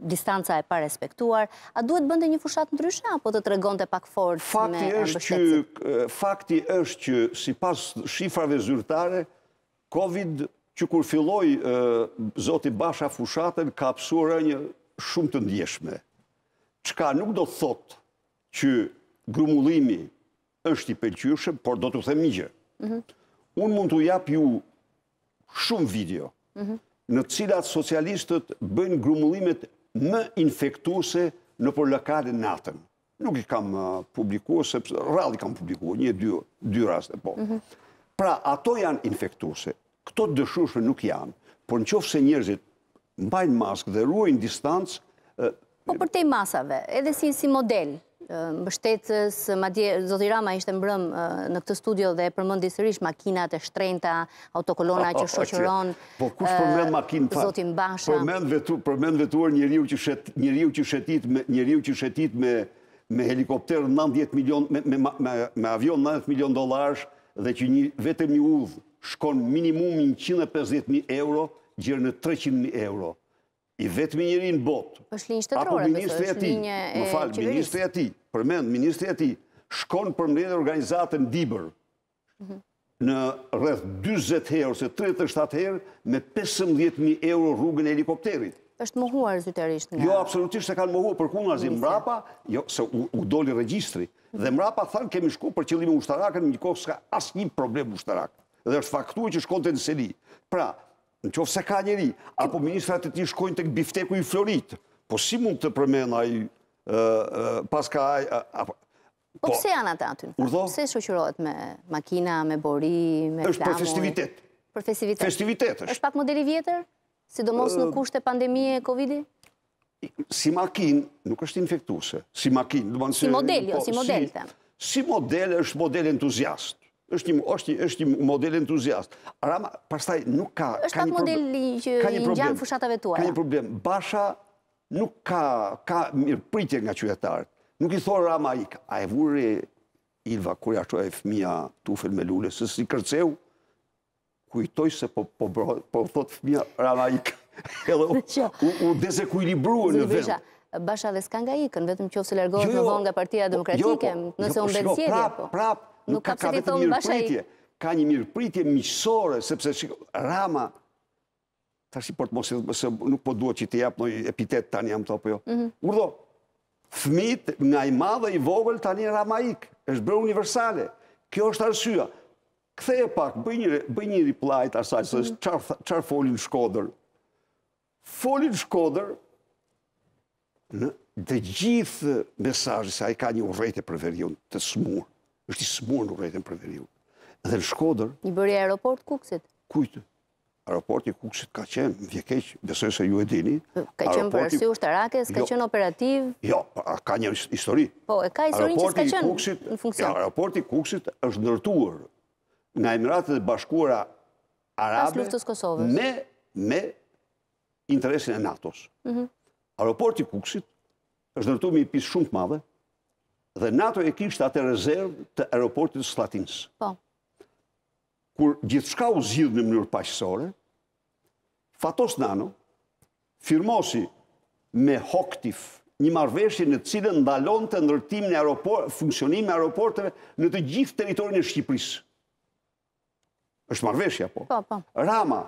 distanca e pa respektuar, a duhet bënde një fushat në dryshe, apo të tregonte pak forë me ambështetësit? Eh, fakti është që, si pas shifrave zyrtare, Covid, që kur filloj eh, zoti basha fushatën, ka apsurë një shumë të ndjeshme. Qka nuk do thotë që grumullimi është i pelqyshëm, por do të themi gjë. Mhm. Unë mund të jap ju shumë video mhm. në cilat socialistët bëjnë grumullimet më infektuse në përlëkarin natën. Nuk i kam uh, publikuar, sepse rrallë i kam publikuar, një, dy, dy raste po. Mhm. Pra, ato janë infektuse, këto dëshushme nuk janë, por në qofë se njerëzit mbajnë maskë dhe ruajnë distancë, uh, Po për te masave, edhe si, si model, mbështetës, Zoti Rama ishte mbrëm në këtë studio dhe përmëndi sërish makinat e shtrejnëta, autokolona që shoqëron. Po kush përmend vetuar pa? Zoti Mbasha. Përmend vetuar njëriu që shetit me me helikopter 90 milion, me avion 90 milion dolarës, dhe që vetëm një udhë shkon minimum 150.000 euro, gjërë në 300.000 euro i vetëmi njëri në botë. apo ministri ati, më falë, ministri ati, përmend, ministri ati, shkon për mrejnë organizatën Dibër, mhm. në rrëth 20 herë ose 37 herë me 15.000 euro rrugën e helikopterit. Êshtë mëhuar zyterisht nga... Jo, absolutisht se kanë mëhuar për kuna zi mrapa, jo, se u doli registri. Dhe mrapa mhm. thënë kemi shku për qëllime ushtarakën, një kohë s'ka asë një problem ushtarakë. Dhe është faktu që shkonte në seli. Pra, në qofë se ka njeri, apo ministrat e ti shkojnë të bifteku i florit, po si mund të përmenë aji, pas paska aji, Po pëse po janë atë aty? Urdo? Pëse shoqyrohet me makina, me bori, me flamur? Êshtë për festivitet. Për festivitet. Festivitet është. Êshtë pak modeli vjetër? Sidomos në e pandemije e Covid-i? Si makin, nuk është infektuse. Si makin. Jo, po, si model, jo, si model, temë. Si model është model entuziast është një, është është një model entuziast. Rama, pastaj nuk ka... është ka model që i gjanë fushatave tuaja. Ka një problem. Basha nuk ka, ka mirë pritje nga qyjetarët. Nuk i thorë Rama ik, a e vuri, Ilva, kur ja shtuaj e fëmija ufel me lule, se si kërceu, kujtoj se po, po, po thot fëmija Rama ik. ka. u, u, u në vend. Basha dhe s'ka nga ikën, vetëm që ofë se largohet në jo, vonë jo. nga partia po, jo, demokratike, po, nëse unë bërësjevje, po. Prap, prap, nuk ka vetë një mirëpritje, ka një mirëpritje miqësore, sepse Rama, tashi për të mos e nuk po duhet që të japë noj epitet tani jam të jo. Mhm. Urdo, thmit nga i madhe i vogël tani Ramaik, është bërë universale, kjo është arsua. Këthe e pak, bëj një reply të asaj, se qarë mhm. folin shkodër. Folin shkodër, në dhe gjithë mesajës, a i ka një urejt e preferion të smurë është i smurë në rejtën për veriu. Dhe në Shkodër... I bërë aeroport kukësit? Kujtë. Aeroport i kukësit ka qenë, vjekeq, besoj se ju e dini. Ka qenë për arsiu Arakes, ka jo. qenë operativ? Jo, ka një histori. Po, e ka historin që s'ka qenë në funksion? Aeroport i kukësit është nërtuar nga Emiratet e Bashkura Arabe... Pas luftës Kosovës. Me interesin e NATO-s. Mhm. Aeroport i kukësit është nërtuar me i pisë shumë të madhe, dhe NATO e kishtë atë rezervë të aeroportit Slatins. Po. Kur gjithë shka u zhjithë në mënyrë pashësore, Fatos Nano firmosi me hoktif një marveshje në cilën ndalon të ndërtim në aeroport, funksionim e aeroporteve në të gjithë teritorin e Shqipërisë. është marveshja, po. Po, po. Rama,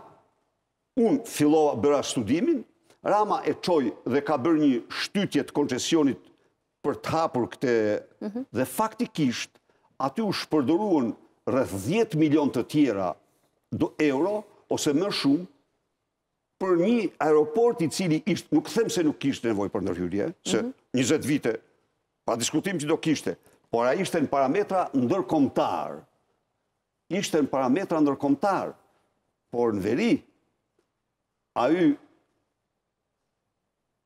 unë fillova bëra studimin, Rama e qoj dhe ka bërë një shtytje të koncesionit për të hapur këte mhm. dhe faktikisht aty u shpërdëruen rrëth 10 milion të tjera do euro ose më shumë për një aeroport i cili ishtë, nuk them se nuk ishtë nevoj për nërhyrje, se 20 mhm. vite pa diskutim që do kishte, por a ishte në parametra ndërkomtar, ishte në parametra ndërkomtar, por në veri, a ju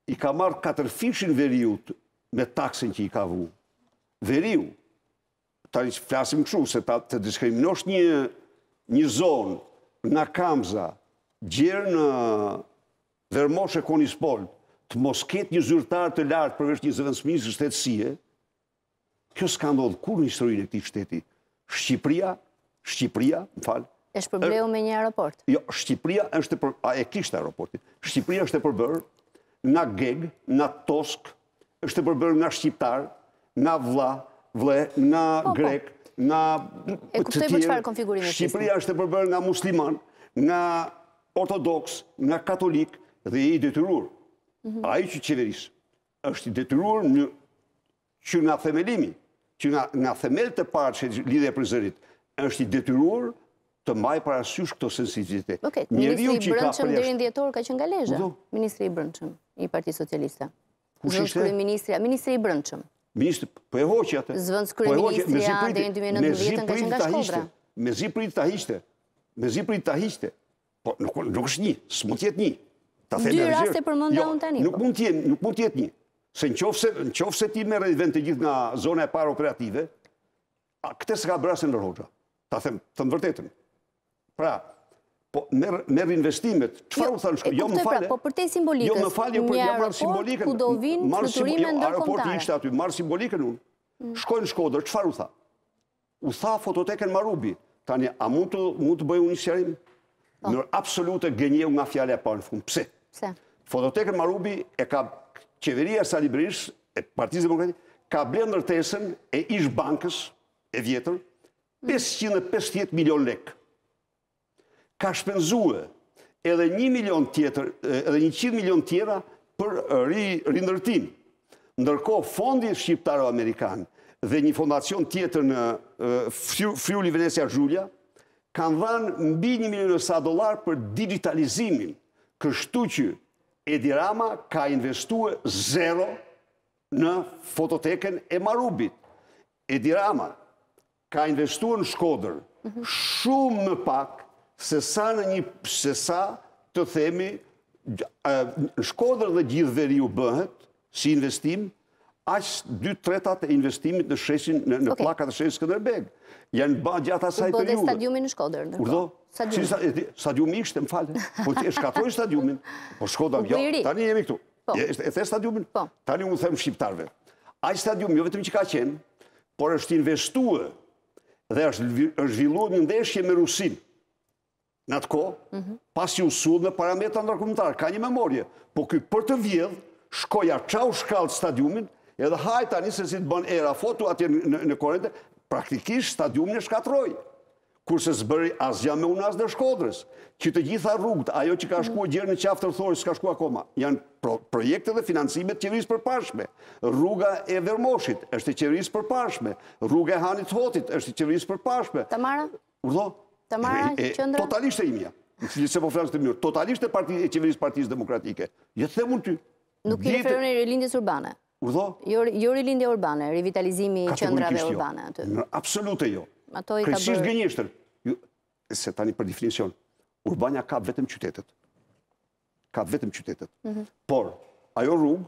i ka marrë katër fishin veriut me taksin që i ka vu. Veriu, ta një flasim këshu, se ta të diskriminosh një, një zonë nga kamza, gjerë në vermoshe konispol, të mosket një zyrtar të lartë përveç një zëvëndsmisë të kjo s'ka ndodhë kur një historinë e këti shteti. Shqipria, Shqipria, më falë, është përbleu me një aeroport. Jo, Shqipria është për... A, e kishtë aeroportit. Shqipria është e përbërë nga Geg, nga Toskë, është e përbërë nga shqiptar, nga vla, vle, nga po, po. grek, nga po, të tjerë. Shqipëria është e përbërë nga musliman, nga Ortodoks, nga katolik, dhe i detyruar. Mhm. A i që qeveris është i detyruar në që nga themelimi, që nga themel të parë që lidhe e prezërit, është i detyruar të maj parasysh këto sensitivitet. Ministri i Brënçëm dhe i ka që nga Ministri i Brënçëm i Parti Socialista. Kush ishte? Zvëndës kryeministri, ministri i brëndëshëm. Ministri, për po e hoqë atë. Zvëndës po kryeministri, a dhe në 2019 ka qënë nga shkobra. Me zi prit të ahishte. Me zi prit të ahishte. Po, nuk është një, së jo, po. mund tjetë një. Në dy raste për mund të anë të një. Nuk mund tjetë një. Se në qofë se ti me redhven të gjithë nga zona e parë operative, a këte s'ka brasin në rogja. Ta them, të në vërtetën. Pra, Po, merë investimet, qëfar jo, u thënë shkërë? Jo më falje, pra, po për te simbolikës. Jo më jo, Një aeroport ku do vinë në të Marë simbolikën unë, mm. shkojnë shkodër, qëfar u tha? U tha fototeken Marubi, tani, a mund të bëjë unë një shërim? Po. Në absolute gënjevë nga fjale e parë në fundë. Pse? Fototeken Marubi e ka qeveria sa librish, e partiz e ka blendër tesën e ish bankës e vjetër, 550 mm. milion lekë ka shpenzue edhe një milion tjetër, edhe një qitë milion tjera për rindërtim. Ndërko, fondi shqiptaro-amerikan dhe një fondacion tjetër në Friuli Venecia Gjulja, kanë dhanë mbi një milion e sa dolar për digitalizimin, kështu që Edi Rama ka investu e zero në fototeken e Marubit. Edi Rama ka investu e në Shkoder, mhm. shumë në pak, se sa në një se sa të themi shkodrë dhe gjithë veri u bëhet si investim, aqës dy tretat e investimit në sheshin në plakat e sheshin këndër begë. Janë ba gjatë asaj periudë. U bëdhe stadiumin në shkodrë, në kërdo? Stadiumi ishte më falë, po që e shkatoj stadiumin, po shkoda, avjo, tani jemi këtu. Po. E the stadiumin? Po. Tani unë themë shqiptarve. Aqë stadium, jo vetëm që ka qenë, por është investuë dhe është zhvilluar një ndeshje me Rusinë në atë ko, pas ju sudhë me parametra ndërkomitarë. Ka një memorje, po këj për të vjedhë, shkoja qa u shkallë stadiumin, edhe hajta anë se si të bënë era foto atje në korente, praktikisht stadiumin e shkatroj. kurse zbëri bëri jam me unë asë në shkodrës, që të gjitha rrugët, ajo që ka shkua gjerë në qaftër thori, s'ka shkua koma, janë projekte dhe financimet të përpashme. Rruga e vermoshit është të përpashme. Rruga e hanit hotit është të përpashme. Tamara? Urdo? Të marra që qëndra? Totalisht e imja. Nuk se po flasë të mjërë. Totalisht e qeverisë partijës demokratike. Jëtë the mund ty. Nuk i referën e rilindjes urbane? Urdo? Jo rilindje urbane, rivitalizimi qëndrave jo. urbane. Në absolute jo. Kresisht gënjështër. Se tani për definicion, urbania ka vetëm qytetet. Ka vetëm qytetet. Mhm. Por, ajo rrugë,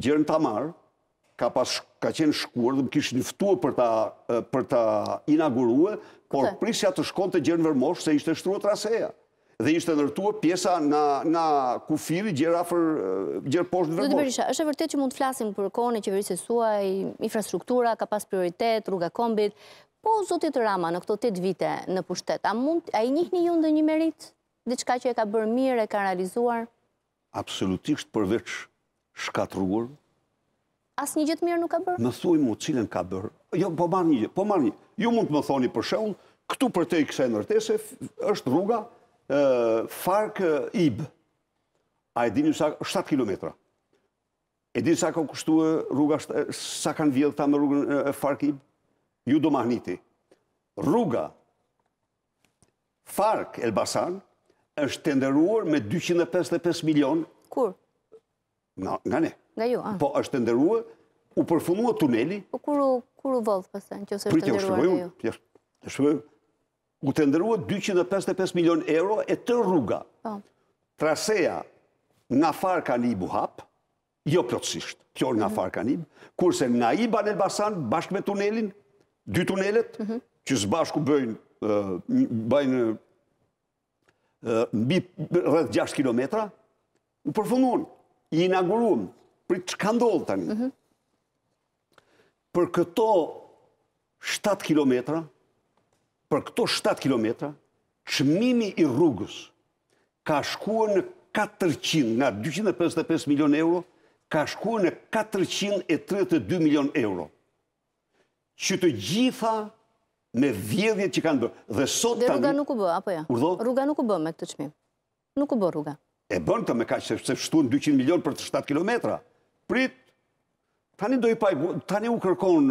gjërën Tamarë, ka pas ka qenë shkuar dhe më kishë njëftua për ta, për ta inaugurue, por prisja të shkon të gjerë në vërmosh se ishte shtrua traseja Dhe ishte nërtuar pjesa nga, kufiri gjerë afer, gjerë poshtë në vërmosh. Dhe Berisha, është e vërtet që mund të flasim për kone që vërisë suaj, infrastruktura, ka pas prioritet, rruga kombit, po zotit Rama në këto 8 vite në pushtet, a, mund, a i njëhni ju ndë një merit? Diçka që e ka bërë mirë, e ka realizuar? Absolutisht përveç shkatruar, asë një gjithë mirë nuk ka bërë? Më thuj mu cilën ka bërë. Jo, po marrë një, po marrë një. Ju mund të më thoni për shëllë, këtu për te i kësaj nërtese, është rruga Fark Ib. A e dini sa, 7 kilometra. E dini sa ka kështu rruga, sa kanë vjellë ta me rrugën Fark Ib? Ju do mahniti. Rruga Fark Elbasan është tenderuar me 255 milion. Kur? Nga ne. Nga ne. Nga ju, ah. Po, është të ndërrua, u përfunua tuneli. Po, kur u, kur u vodhë, pasen, që është të ndërrua nga ju? u të ndërrua 255 milion euro e të rruga. Po. Traseja nga farka një buhap, jo plotësisht, kjo nga farka një, kurse nga i ban Elbasan, bashkë me tunelin, dy tunelet, mhm. që së bashku bëjnë, mbi rrëth 6 kilometra, u përfunuan, i inaugurum Për që ka ndollë tani? Mhm. Për këto 7 kilometra, për këto 7 kilometra, qëmimi i rrugës ka shkuar në 400, nga 255 milion euro, ka shkuar në 432 milion euro. Që të gjitha me vjedhjet që kanë bërë. Dhe sot tani... rruga nuk u bë, apo ja? Jo? Rruga nuk u bë me këtë qmim. Nuk u bë rruga. E bënë të me ka që se shtuën 200 milion për të 7 kilometra prit, tani do i paj, tani u kërkon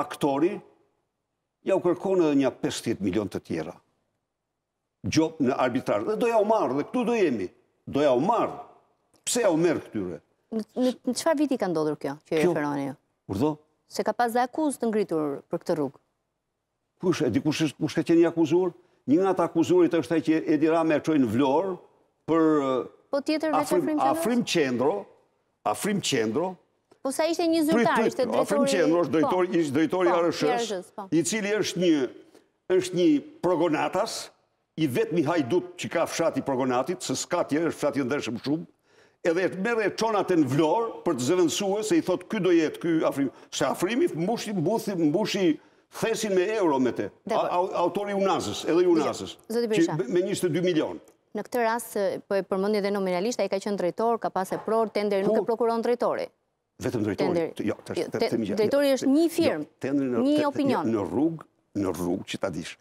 aktori, ja u kërkon edhe një 50 milion të tjera. Gjop në arbitrar. Dhe doja u marrë, dhe këtu do jemi. Doja u marrë. Pse ja u merë këtyre? Në qëfar viti ka ndodhur kjo, që e referoni Urdo? Se ka pas dhe akuzë të ngritur për këtë rrugë? Kush, e di kush, ka qenë i akuzuar? Një nga të akuzurit është e që Edi Rame e qojnë vlorë për... Po tjetër veç Afrim qendro, afrim qendro. Po sa ishte një zyrtar, ishte drejtori... Afrim qendro drejtori, po, ishte drejtori po, arëshës, po. i cili është një, është një progonatas, i vetë mi hajdut që ka fshati progonatit, se s'ka tjerë, është fshati ndërshëm shumë, edhe mërë e qonat e në vlorë për të zëvënsuë, se i thotë, ky do jetë, ky afrim, se afrimi mbushi, mbushi, mbushi thesin me euro me te, autori unazës, edhe unazës, me 22 milionë në këtë rast, po përmëndi dhe nominalisht, a i ka qënë drejtor, ka pas e pror, tenderi nuk e prokuron drejtori. Vetëm drejtori, jo, Drejtori është një jo, firmë, një opinion. Në rrugë, në rrugë që ta dish,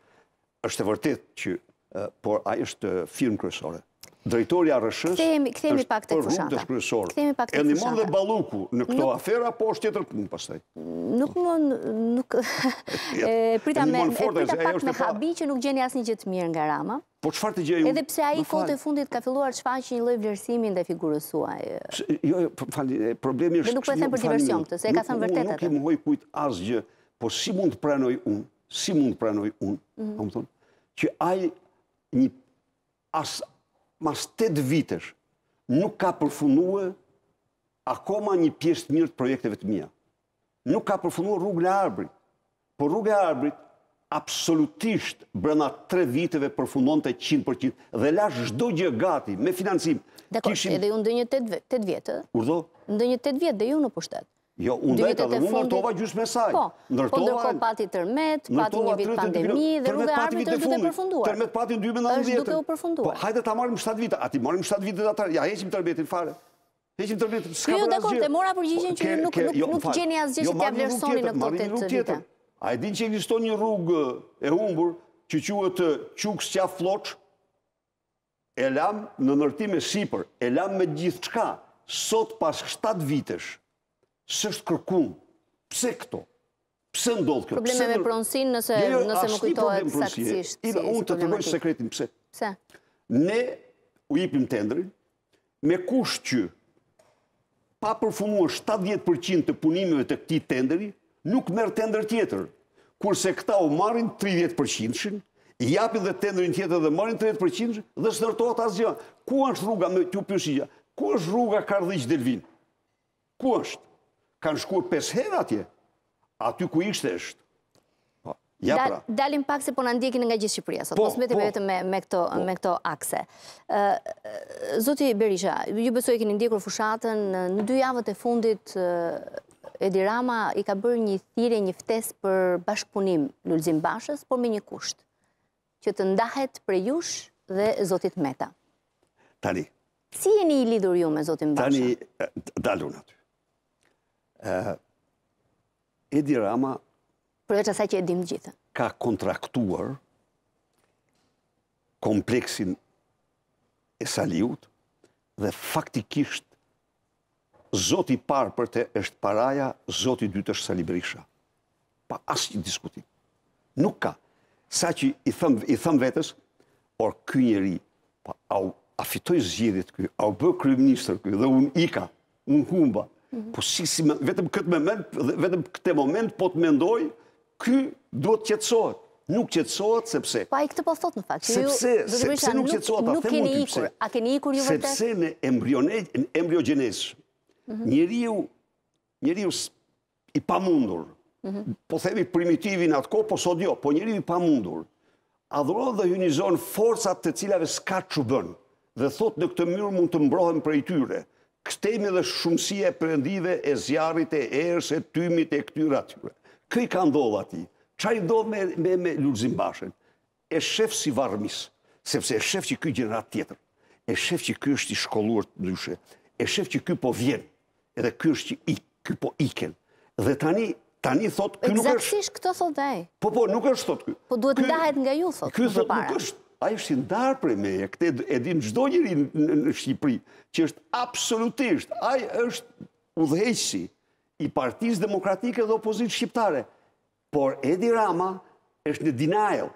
është e vërtet që, por a i është firmë kërësore, drejtoria rëshës është për rrug të shkryesorë. Këtemi pak të fushanta. E një mund dhe baluku në këto afera, po është tjetër punë pas Nuk mund, nuk... E prita pak me habi që nuk gjeni asë një gjithë mirë nga rama. Po qëfar të gjeju? Edhe pse aji kote fundit ka filluar qëfa jo, jo, po, po që një loj vlerësimin dhe figurësuaj. Jo, problemi është... Dhe nuk përthejmë për diversion këtë, se e ka thëmë vërtetet. Nuk kemë hoj kujtë po si mund të pranoj unë, si mund të pranoj unë, mhm. që aji një mas 8 vitesh, nuk ka përfunua akoma një pjesë të mirë të projekteve të mija. Nuk ka përfunua rrugën e arbrit, por rrugën e arbrit absolutisht brëna 3 viteve përfunon të 100% dhe lash shdo gjë gati me financim. Dekor, edhe ju ndë një 8 vjetë. Urdo? Ndë një 8 vjetë dhe ju në pushtetë. Jo, unë vetë unë nërtova gjysh me saj. Po, po pati tërmet, pati një vit pandemi, dhe rrugë e armët është duke përfunduar. Tërmet pati në 2019. është duke u përfunduar. Po, hajde të marim 7 vite, ati marim 7 vite dhe atarë, ja heqim tërmetin fare. Heqim tërmetin, s'ka për asë Jo, Kjo dhe mora përgjishin që nuk gjeni asgjë jo, që tja vlerësoni në këtë të të A të të të të një rrugë e të që të të të të të të të të Sipër, të të të të sot pas 7 vitesh, s'është kërkum, pse këto? Pse ndodhë kjo? Probleme me pronsin nëse më jo, jo, kujtojët saksisht. Ashtë një problem unë të të bëjtë sekretin, pse? Pse? Ne u jipim tendrin, me kush që pa përfumuar 70% të punimeve të këti tendri, nuk merë tendrë tjetër, kurse këta u marin 30 i api dhe tendrin tjetër dhe marin 30 dhe së nërtojët asë gjëa. Ku është rruga, me t'ju ku është rruga kardhish delvin? Ku është? kanë shkuar 5 herë atje, aty ku ishte është. Po. Ja, pra. Dalim pak se po në ndjekin nga gjithë Shqipëria, sot, po, mos mbetim e po. vetëm me këto akse. Zoti Berisha, ju e keni ndjekur fushatën, në dy javët e fundit, Edi Rama i ka bërë një thire, një ftes për bashkëpunim lullëzim bashës, por me një kusht, që të ndahet për jush dhe Zotit Meta. Tani. Si jeni i lidur ju me Zotit Bashë? Tani, dalun aty. Edi Rama... që e dim gjithë. Ka kontraktuar kompleksin e saliut dhe faktikisht zoti parë për te është paraja, zoti dytë është salibrisha. Pa asë që diskutim. Nuk ka. Sa që i thëm, i vetës, orë këj njeri, au, a fitoj zgjidit këj, au bë kryministër këj, dhe unë ka, unë humba, Mhm. Po si, si vetëm këtë moment, vetëm këtë moment po të mendoj, ky duhet të qetësohet. Nuk qetësohet sepse Pa i këtë po thot në fakt. Sepse, ju, sepse, sepse nuk qetësohet atë moment. Nuk keni ikur, a keni ikur ju vërtet? Sepse në embryogenes, në embriogenez. Mhm. Njeriu, njeriu i pamundur. Mhm. Po themi primitivin atë ko, po sot jo, po njeriu i pamundur. Adhuron dhe hynizon forcat të cilave s'ka çu bën. Dhe thot në këtë mënyrë mund të për prej tyre këtemi dhe shumësia e prendive e zjarit e erës e tymit e këtyra atyre. Këj ka ndodhë ati, qaj do me, me, me lullëzim bashën, e shef si varmis, sepse e shef që këj gjenerat tjetër, e shef që këj është i shkolluar të ndryshe, e shef që këj po vjen, edhe këj është i, këj po iken, dhe tani, tani thot, këj nuk është... Exaktisht këto thot dhej. Po, po, nuk është thot këj. Po duhet ndahet nga ju thot, këj thot nuk është, a i shi ndarë e meje, këte edhin gjdo njëri në Shqipëri, që është absolutisht, a i është udhejqësi i partiz demokratike dhe opozit shqiptare, por Edi Rama është në denial,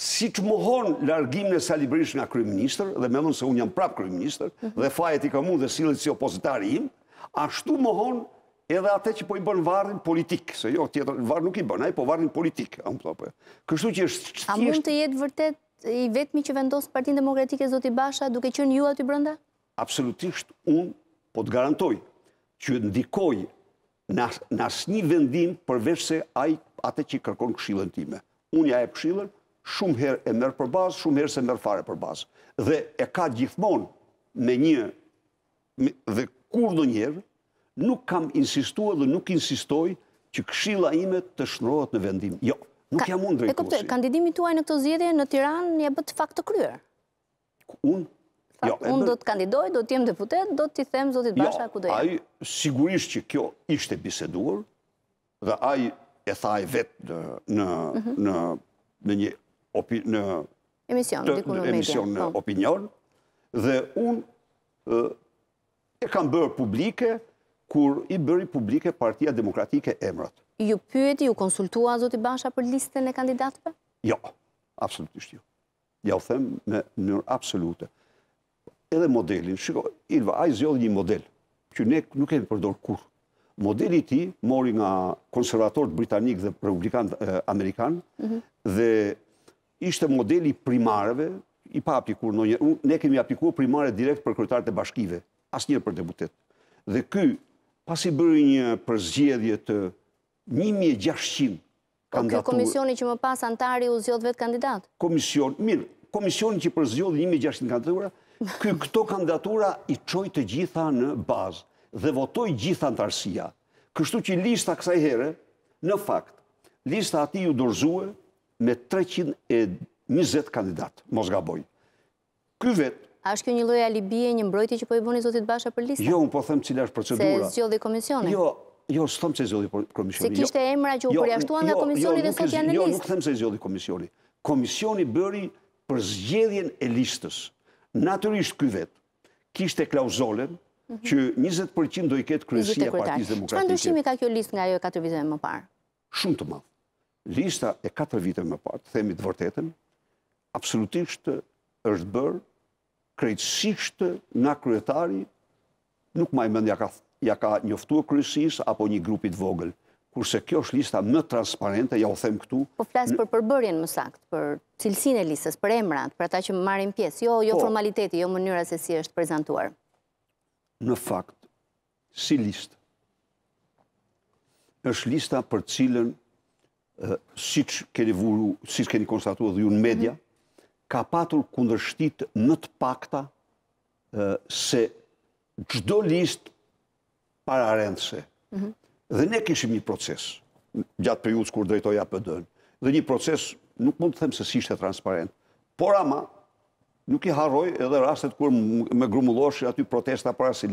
si që mohon largim në salibrish nga kryeministër, dhe me mëndë se unë jam prap kryeministër, mhm. dhe fajet i ka mund dhe silët si opozitari im, ashtu mohon edhe ate që po i bënë varrin politik, se jo, tjetër, varë nuk i bënë, a i po varrin politik. Po. Kështu që është... A mund të jetë vërtet i vetëmi që vendosë partinë demokratike, zoti Basha, duke qënë ju aty brënda? Absolutisht, unë po të garantoj që ndikoj në asë një vendim përveç se atë që i kërkon këshillën time. Unë ja e pëshillën, shumë herë e mërë për bazë, shumë herë se mërë fare për bazë. Dhe e ka gjithmonë me një, dhe kur në njerë, nuk kam insistua dhe nuk insistoj që këshilla ime të shnërohet në vendim. Jo, Nuk jam unë drejtuesi. E kuptoj, kandidimi tuaj në këto zgjedhje në Tiranë e bë fakt të kryer. Unë unë do të kandidoj, do të jem deputet, do t'i them zotit Basha ku do jem. Ai sigurisht që kjo ishte biseduar dhe ai e tha vetë vet në në mhm. në një në emision diku në në po. opinion dhe unë e kam bërë publike kur i bëri publike Partia Demokratike emrat ju pyeti, ju konsultua zoti Basha për listën e kandidatëve? Jo, absolutisht jo. Ja u them me nërë absolute. Edhe modelin, shiko, Ilva, a i zjodhë një model, që ne nuk e përdor kur. Modeli ti mori nga konservatorët britanik dhe republikanët amerikanë, mhm. dhe ishte modeli primareve, i pa apikur, ne kemi apikur primare direkt për kërëtarët e bashkive, asë njërë për debutet. Dhe këj, pas i bërë një përzgjedhje të 1.600 kandidaturë. Po, kjo komisioni që më pas antari u zjodhë vetë kandidatë? Komisioni, mirë, komisioni që për zjodhë 1.600 kandidaturë, këto kandidatura i qoj të gjitha në bazë dhe votoj gjitha në tarsia. Kështu që lista kësaj herë, në fakt, lista ati ju dorzue me 320 kandidatë, mos ga bojë. Ky vetë, A është kjo një loja Libije, një mbrojti që po i boni Zotit Basha për lista? Jo, unë po thëmë cilë është procedura. Se zgjodhi komisioni? Jo, Jo, së thëmë që e zjodhi komisioni. Se jo. kishte emra që u jo, jo, përjaçtuan nga komisioni dhe sot janë në listë. Jo, nuk thëmë që e komisioni. Komisioni bëri për zgjedhjen e listës. Naturisht këj vetë, kishte klauzolen mhm. që 20% do i ketë kryesia partijës demokratike. Që ndryshimi ka kjo listë nga jo e 4 vite më parë? Shumë të madhë. Lista e 4 vite më parë, të themi të vërtetën, absolutisht është bërë krejtësisht nga kryetari, nuk ma i mëndja ka ja ka njoftuar kryesis apo një grupit vogël. Kurse kjo është lista më transparente, ja u them këtu. Po flasë për përbërjen më sakt, për cilësin e listës, për emrat, për ata që më marim pjesë, jo, jo po. formaliteti, jo mënyra se si është prezentuar. Në fakt, si listë, është lista për cilën, si që keni vuru, si që keni konstatuar dhe ju në mhm. media, ka patur kundërshtit në të pakta se gjdo listë para arendëse. Mhm. Dhe ne kishim një proces, gjatë për jutës kur drejtoja për dënë, dhe një proces nuk mund të themë se si shte transparent, por ama nuk i haroj edhe rastet kur me grumulloshin aty protesta para se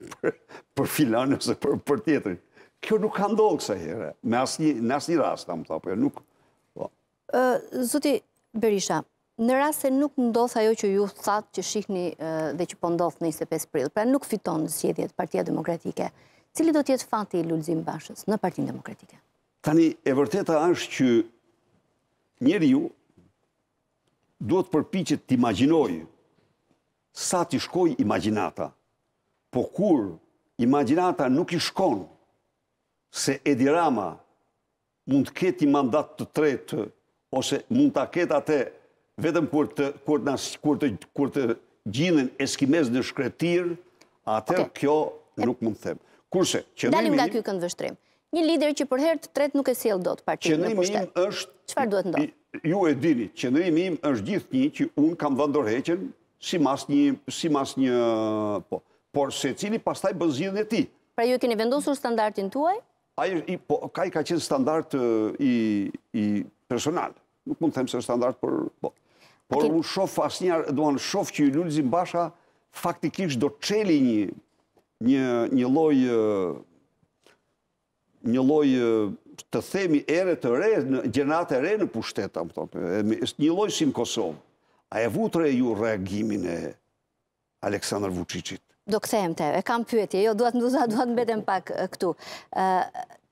për filanës dhe për tjetërin. Kjo nuk ka ndohë kësa herë, në asë një rast, jo, nuk. Zuti Berisha, në rrasë se nuk ndodhë ajo që ju thatë që shikni dhe që pëndodhë po në 25 prilë, pra nuk fiton në sjedhjet Partia Demokratike, cili do tjetë fati i lullëzim bashës në Partinë Demokratike? Tani, e vërteta është që njeri ju duhet përpi që të imaginoj sa të shkoj imaginata, po kur imaginata nuk i shkon se Edi Rama mund të ketë mandat të tretë, ose mund të ketë atë vetëm kur të, kur kur kur gjinën eskimez në shkretir, atër kjo nuk mund të them. Kurse, që nëmi... Dalim nga kjo këndë vështrim. Një lider që për herë të tretë nuk e siel do të partijë në pushtet. Qënërimi im është... Qëfar duhet ndonë? Ju e dini, qënërimi im është gjithë një që unë kam vëndorheqen si mas një... një po, por se cili taj bëzidhën e ti. Pra ju e keni vendosur standartin tuaj? Ai, i, po, ka i ka qenë standart i, i personal. Nuk mund të them se standart për... Po, Por u shof asë njarë, doan shof që i Lulzim basha, faktikisht do të qeli një loj një loj të themi ere të re, në gjenate re në pushteta, një loj si në Kosovë. A e vutre ju reagimin e Aleksandr Vucicit? Do këthejmë te, e kam pyetje, jo, duat në duza, pak këtu.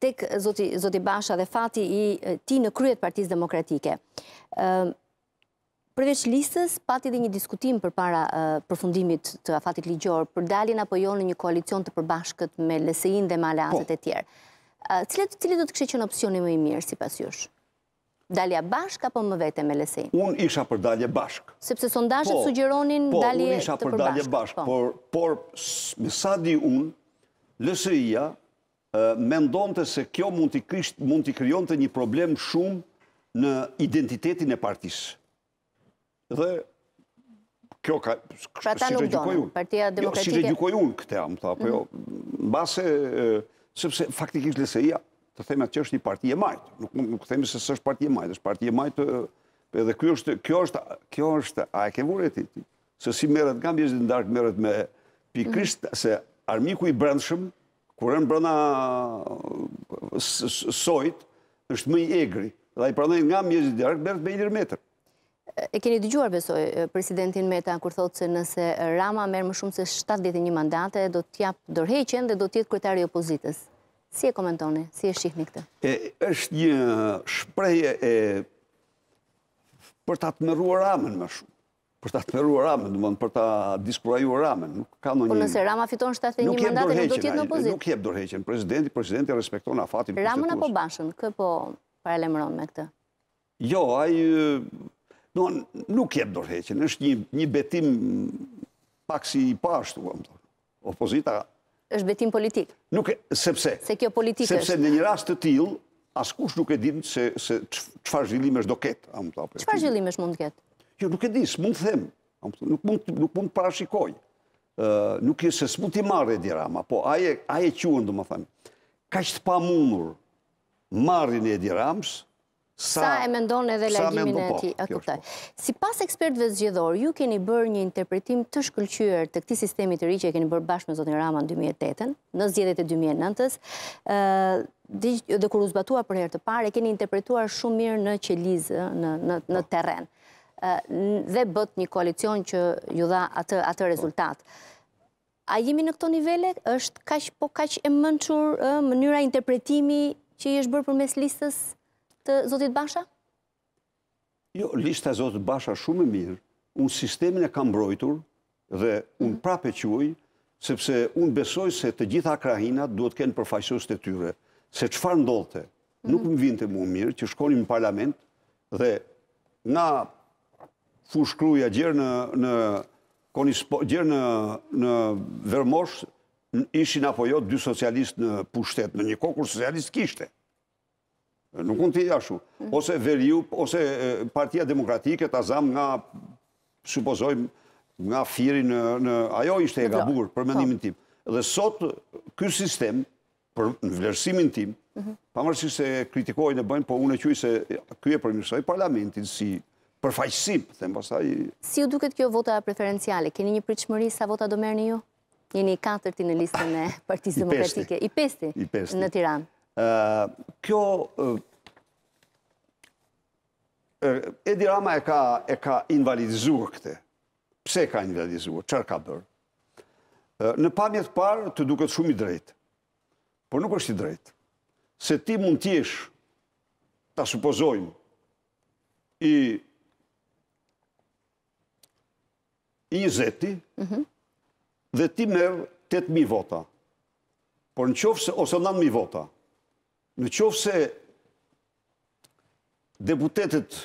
Tek Zoti Basha dhe Fati i ti në kryet partiz demokratike. Përveç listës, pati dhe një diskutim për para përfundimit të afatit ligjor, për dalin apo jo në një koalicion të përbashkët me lesein dhe male aset e po. tjerë. Cilet do të kështë që në opcioni më i mirë, si pas jush? Dalja bashk apo më vete me lesein? Unë isha për dalje bashk. Sepse sondajët po. sugjeronin po, dalje të përbashk. Por, me sa di unë, leseia mendon të se kjo mund të kryon të një problem shumë në identitetin e partisë dhe kjo ka... Pra ta nuk donë, partia jo, demokratike... Si regjukoj unë këte, amë tha, po jo, në mhm. base, sepse faktikisht leseja, të theme atë që është një parti e majtë, nuk theme se së është parti e majtë, është parti e majtë, edhe kjo është, kjo është, kjo është, a e ke vore ti, se si meret nga mjëzit në darkë, meret me pikrisht, mhm. se armiku i brendshëm, kur në brëna sojt, është më i egri, dhe i pranojnë nga mjëzit në darkë, meret me i njërë metrë. E keni dëgjuar besoj, presidentin Meta, kur thotë se nëse Rama merë më shumë se 71 mandate, do t'japë dorheqen dhe do t'jetë kretari opozitës. Si e komentoni, si e shihni këtë? Êshtë një shpreje e për ta të mëruar Ramen më shumë. Për ta të mëruar Ramen, dëmonë për ta diskurajuar Ramen. Por nëse Rama fiton 71 mandate, nuk do t'jetë në opozitë? Nuk jep dorheqen, presidenti, presidenti respektonë afatin. Ramen apo bashën, kë po paralemron me këtë? Jo, ajë Nuk jep dorheqen, është një betim pak si i pashtu, po opozita. është betim politik? Nuk sepse. Se kjo politik është? Sepse në një rast të til, askush nuk e din se qëfar zhjilim është do ketë. Qëfar zhjilim është mund të ketë? Jo, nuk e di, së mund të them, nuk mund të parashikoj. Nuk e se së mund të marrë e dirama, po aje që ndë më thamë, ka që të pa mundur marrën e dirams, sa e mendon edhe largimin e po? ti. Po. Si pas ekspertve zgjedhor, ju keni bërë një interpretim të shkëllqyër të këti sistemi të ri që e keni bërë bashkë me Zotin Rama në 2008-ën, në zgjedhjet e 2009-ës, dhe kur uzbatua për herë të pare, keni interpretuar shumë mirë në qelizë, në po. teren, dhe bët një koalicion që ju dha atë rezultat. A jemi në këto nivele, është po kash e mënqur mënyra interpretimi që i është bërë për mes listës të Zotit Basha? Jo, lista Zotit Basha shumë e mirë. Unë sistemin e kam brojtur dhe unë mhm. prape quaj, sepse unë besoj se të gjitha krahinat duhet kënë përfajsos të tyre. Se qëfar ndolte, mhm. nuk më vinte mu mirë që shkonim në parlament dhe nga fushkruja gjerë në gjerë në Vermosh, ishin apo jo dy socialist në pushtet, në një kokur socialist kishte. Nuk mund të jashu, Ose Veriu, ose Partia Demokratike të azam nga supozojmë, nga firi në në ajo ishte e gabuar për mendimin po. tim. Dhe sot ky sistem për në vlerësimin tim, mhm. pavarësisht se kritikojnë e bëjnë, po unë e quaj se ky e përmirësoi parlamentin si përfaqësi, them pastaj. Si u duket kjo vota preferenciale? Keni një pritshmëri sa vota do merrni ju? Jeni i katërti në listën e Partisë Demokratike, i pesti në Tiranë kjo Edi Rama e ka, e ka invalidizuar këte. Pse ka invalidizuar? Qërë ka bërë? Në pamjet parë të duket shumë i drejtë. Por nuk është i drejtë. Se ti mund t'jesh, ta supozojmë, i i zeti, mhm. dhe ti merë 8.000 vota. Por në qofë se ose 9.000 vota, në qofë se deputetet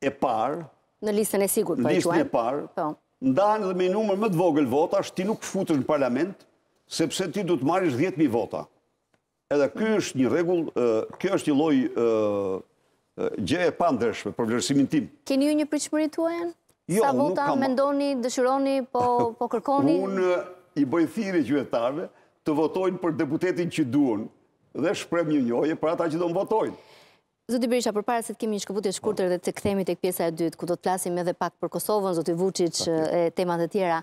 e parë, në listën e sigur, në po listën e parë, po. ndahen dhe me numër më të vogël vota, është ti nuk futër në parlament, sepse ti du të marrish 10.000 vota. Edhe kjo është një regull, kjo është një loj gje e pandreshme për vlerësimin tim. Keni ju një pritshmëri tuajen? Jo, nuk kam... Sa vota mendoni, dëshironi, po, po kërkoni? Unë i bëjthiri gjyëtarve të votojnë për deputetin që duonë dhe shprem një njojë për ata që do më votojnë. Zoti Berisha, për para se të kemi një shkëputje shkurëtër dhe të këthemi të këpjesa e dytë, ku do të plasim edhe pak për Kosovën, Zoti Vucic, temat e tjera,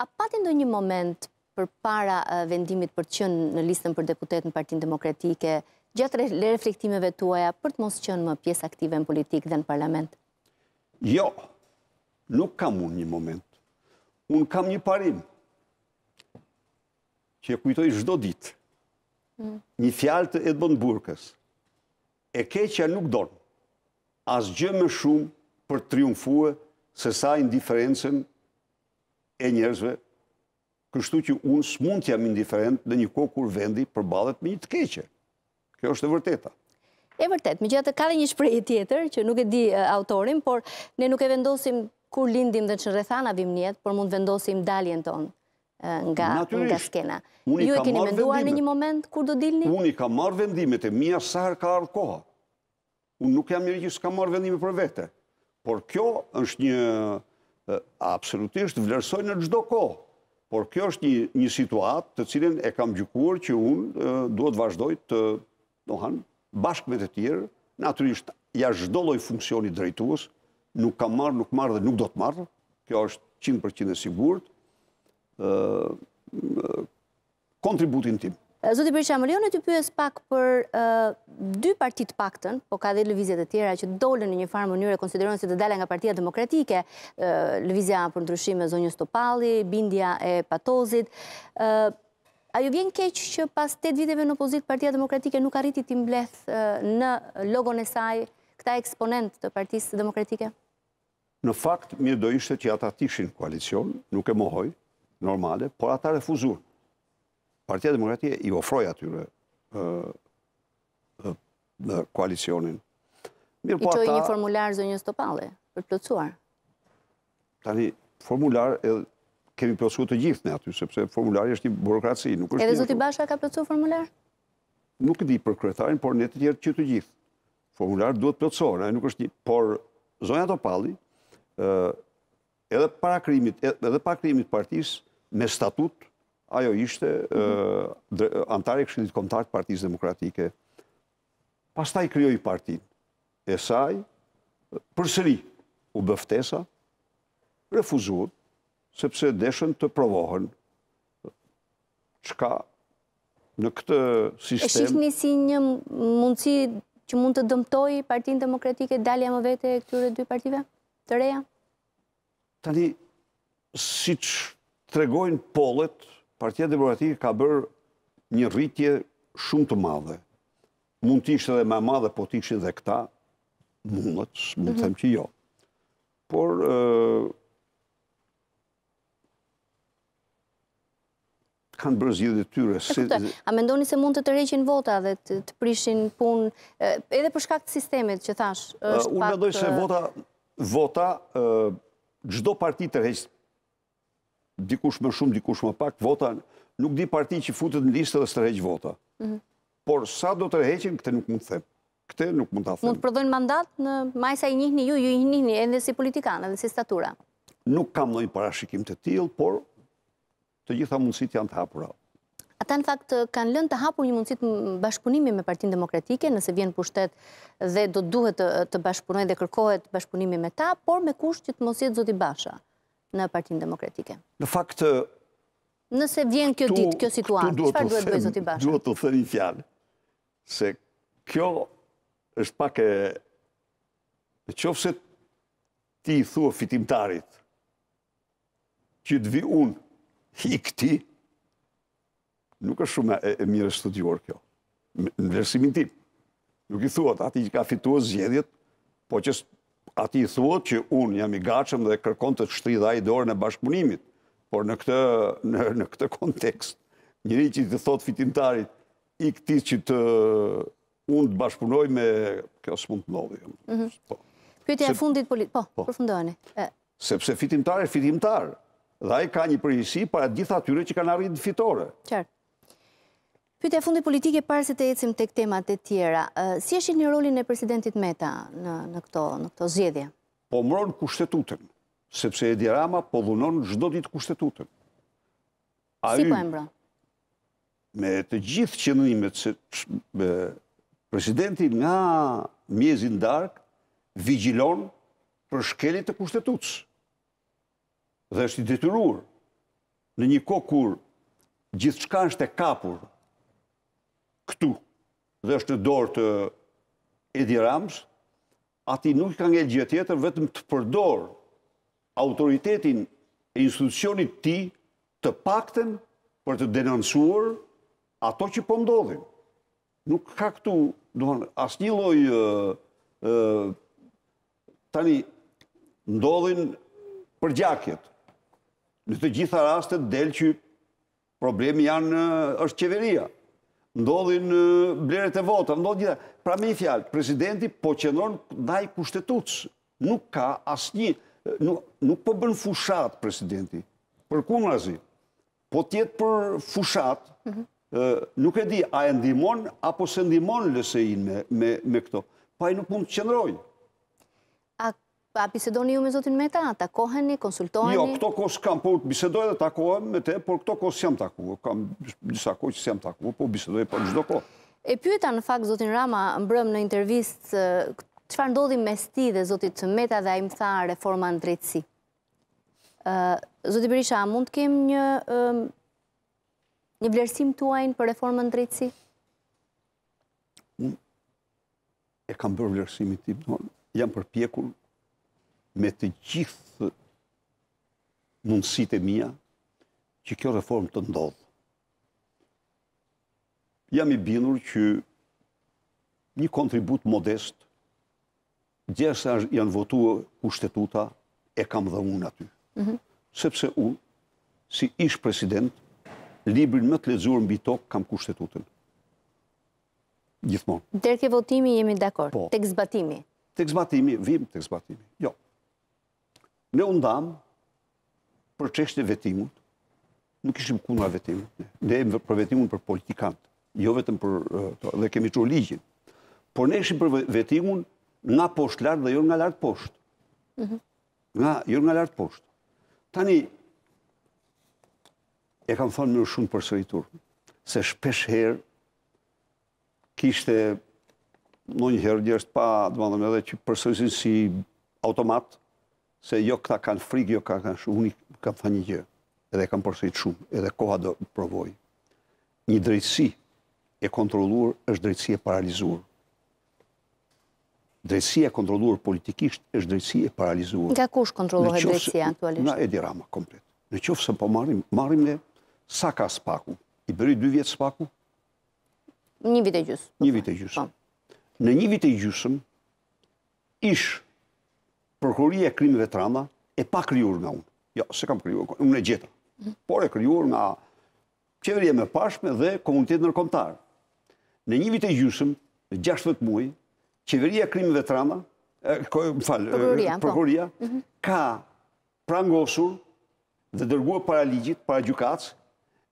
a pati do një moment për para vendimit për të qënë në listën për deputet në Partinë demokratike, gjatë le reflektimeve tuaja për të mos qënë më pjesë aktive në politikë dhe në parlament? Jo, nuk kam unë një moment. Unë kam një parim që e kujtoj shdo ditë një fjalë të Edmund Burkës, e keqja nuk dorë, as gjë më shumë për triumfuë se sa indiferencen e njerëzve, kështu që unë së mund të jam indiferent dhe një kohë kur vendi përbalet me një të keqe. Kjo është e vërteta. E vërtet, më gjithë ka dhe një shprejë tjetër, që nuk e di autorin, por ne nuk e vendosim kur lindim dhe që rrethana vim njetë, por mund vendosim daljen tonë nga skena. Ju e keni menduar në një moment kur do dilni? Unë i ka marrë vendimet e mija sëherë ka arë koha. Unë nuk jam njëri që s'ka marrë vendimet për vete. Por kjo është një, absolutisht vlerësoj në gjdo kohë. Por kjo është një situatë të cilin e kam gjukur që unë duhet vazhdoj të bashkë me të tjerë, naturisht ja zhdolloj funksionit drejtuos, nuk ka marrë, nuk marrë dhe nuk do të marrë, kjo është 100% e sigurët, kontributin tim. Zoti Berisha, më leonë të pyës pak për dy partit pakten, po ka dhe lëvizjet e tjera që dole në një farë mënyre, konsiderojnë se të dalën nga partia demokratike, lëvizja për ndryshime zonjës Topalli, bindja e patozit. A ju vjen keqë që pas 8 viteve në opozit, partia demokratike nuk arriti t'im bleth në logon e saj këta eksponent të partisë demokratike? Në fakt, mirë do ishte që ata tishin koalicion, nuk e mohoj, normale, por ata refuzuan. Partia Demokratike i ofroi atyre ë ë koalicionin. Mirë, I po ata. Itoi një formular zonjës Topalli, për plotësuar. Tani formular e kemi plotësuar të gjithë ne aty, sepse formulari është i burokraci, nuk është. Edhe zoti Basha ka plotësuar formular? Nuk e di për kryetarin, por ne të gjithë që të gjithë. Formular duhet plotësuar, nuk është, një, por zonja Topalli ë edhe para krimit, edhe pa krimit partisë me statut, ajo ishte antare këshillit komtar të partijës demokratike. Pastaj kryoj partijën e saj, përsëri u bëftesa, refuzuot, sepse deshen të provohen qka në këtë sistem... E shikni si një mundësi që mund të dëmtoj partijën demokratike dalja më vete e këtyre dy partive të reja? Tani, si që tregojnë polet, Partia Demokratike ka bërë një rritje shumë të madhe. Mund të ishte edhe më madhe, po të ishin edhe këta mundët, mund të them që jo. Por kanë bërë zgjidhje të tyre. Si... A mendoni se mund të reqin vota dhe të, prishin punë edhe për shkak të sistemit që thash, është uh, pak. Unë mendoj se vota vota ë uh, çdo parti dikush më shumë, dikush më pak, vota nuk di parti që futët në listë dhe së të reqë vota. Mhm. Por sa do të reqën, këte nuk mund të them. Këte nuk mund të them. Mund të prodhojnë mandat në majsa i njëhni ju, ju i njëhni edhe si politikanë edhe si statura? Nuk kam nëjë parashikim të tilë, por të gjitha mundësit janë të hapura. Ata në fakt kanë lënë të hapur një mundësit bashkëpunimi me partin demokratike, nëse vjenë pushtet dhe do duhet të bashkëpunoj dhe kërkohet bashkëpunimi me ta, por me kusht që të mosjet zoti basha në partinë demokratike. Në fakt... Nëse vjen kjo ditë, kjo situatë, qëfar duhet bëjë zoti bashkë? Duhet të thëri fjallë, se kjo është pak e... Në qofë se ti i thua fitimtarit, që të vi unë i këti, nuk është shumë e mire studiuar kjo. Në vërësimin tim. Nuk i thua të ati që ka fituar zjedjet, po që ati thuot që unë jam i gachëm dhe kërkon të shtrida i dorën e bashkëpunimit, por në këtë, në, në këtë kontekst, njëri që të thot fitimtarit, i këti që të unë të bashkëpunoj me kjo së mund të nodhë. Mm -hmm. e fundit politikë, po, po. Sepse fitimtar e fitimtar, dhe i ka një përgjësi para gjitha atyre që kanë arritë fitore. Qartë. Pyte e fundi politike parë se të ecim të këtemat e tjera. Si është një rolin e presidentit Meta në këto zjedhje? Po mëron kushtetutën, sepse Edi Rama po dhunon gjdo ditë kushtetutën. Si po e mbra? Me të gjithë qenimet se presidentin nga mjezin dark vigilon për shkelit të kushtetutës. Dhe është i detyruar në një kokur gjithë shka është e kapurë këtu, dhe është dorë të Edi Rams, ati nuk ka nge gjithë tjetër vetëm të përdor autoritetin e institucionit ti të pakten për të denansuar ato që po ndodhin. Nuk ka këtu, duhan, as një loj tani ndodhin përgjakjet. Në të gjitha rastet del që problemi janë është qeveria ndodhin blerët e votave, ndodhin gjitha. Pra me i fjalë, presidenti po qëndron ndaj kushtetuc. Nuk ka asë një, nuk, po bën fushat presidenti. Për ku razi? Po tjetë për fushat, nuk e di a e ndimon, apo se ndimon lësejin me, me, me këto. Pa i nuk mund të qëndrojnë. A bisedoni ju me Zotin Meta, a takoheni, konsultoheni? Jo, këto kohë kam, po bisedoj dhe takohem me te, por këto kohë jam taku. Kam njësa kohë që s'jam taku, po bisedoj për po gjithdo kohë. E pyeta në fakt, Zotin Rama, mbrëm në intervjist, qëfar ndodhi me sti dhe Zotit Meta dhe a imë tha reforma në drejtësi? Zotit Berisha, a mund të kem një një vlerësim të uajnë për reformën në drejtësi? E kam bërë vlerësimi tip, jam për me të gjithë mundësit e mija që kjo reform të ndodhë. Jam i binur që një kontribut modest, gjesa janë votu u kushtetuta, e kam dhe unë aty. Mhm. Sepse unë, si ish president, librin më të ledzurën mbi tokë kam kushtetutën. Gjithmonë. Dere ke votimi jemi dakor, po. tek zbatimi. Tek zbatimi, vim tek zbatimi, Jo. Ne undam për qeshtë e vetimut, nuk ishim kuna vetimut, ne e për vetimun për politikant, jo vetëm për, dhe kemi qërë ligjin, por ne ishim për vetimun nga poshtë lartë dhe jo nga lartë poshtë. Mhm. Nga, jo nga lartë poshtë. Tani, e kam thonë më shumë për sëritur, se shpesh herë kishte në një herë njërës pa, dhe që përsojësin si automatë, se jo këta kanë frikë, jo ka kanë shumë, unë kam tha një gjë, edhe kam përsejt shumë, edhe koha do provoj. Një drejtësi e kontroluar është drejtësi e paralizuar. Drejtësi e kontroluar politikisht është drejtësi e paralizuar. Nga kush kontroluar drejtësi aktualisht? Nga Edi Rama, komplet. Në qofë se po marim, marim e sa ka spaku? I bëri dy vjetë spaku? Një vit e gjusë. Një vit e gjusë. Po. Në një vit e gjusëm, ishë prokuroria e krimeve të e pa krijuar nga unë. Jo, se kam krijuar, unë e gjeta. Por e krijuar nga qeveria më pashme dhe komuniteti ndërkombëtar. Në një vit e gjusëm, në 16 muaj, qeveria e krimeve të më fal, prokuroria po. mhm. ka prangosur dhe dërguar para ligjit, para gjykatës,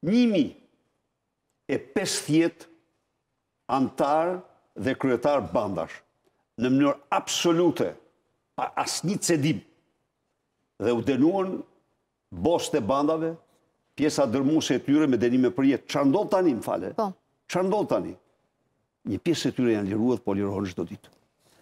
njimi e thjetë antarë dhe kryetarë bandash në mënyrë absolute pa asë cedim. Dhe u denuan bost e bandave, pjesa dërmuse e tyre me denime për jetë. Qa ndonë tani, më fale? Qa po. ndonë tani? Një pjesë e tyre janë liruat, po liruat në ditë.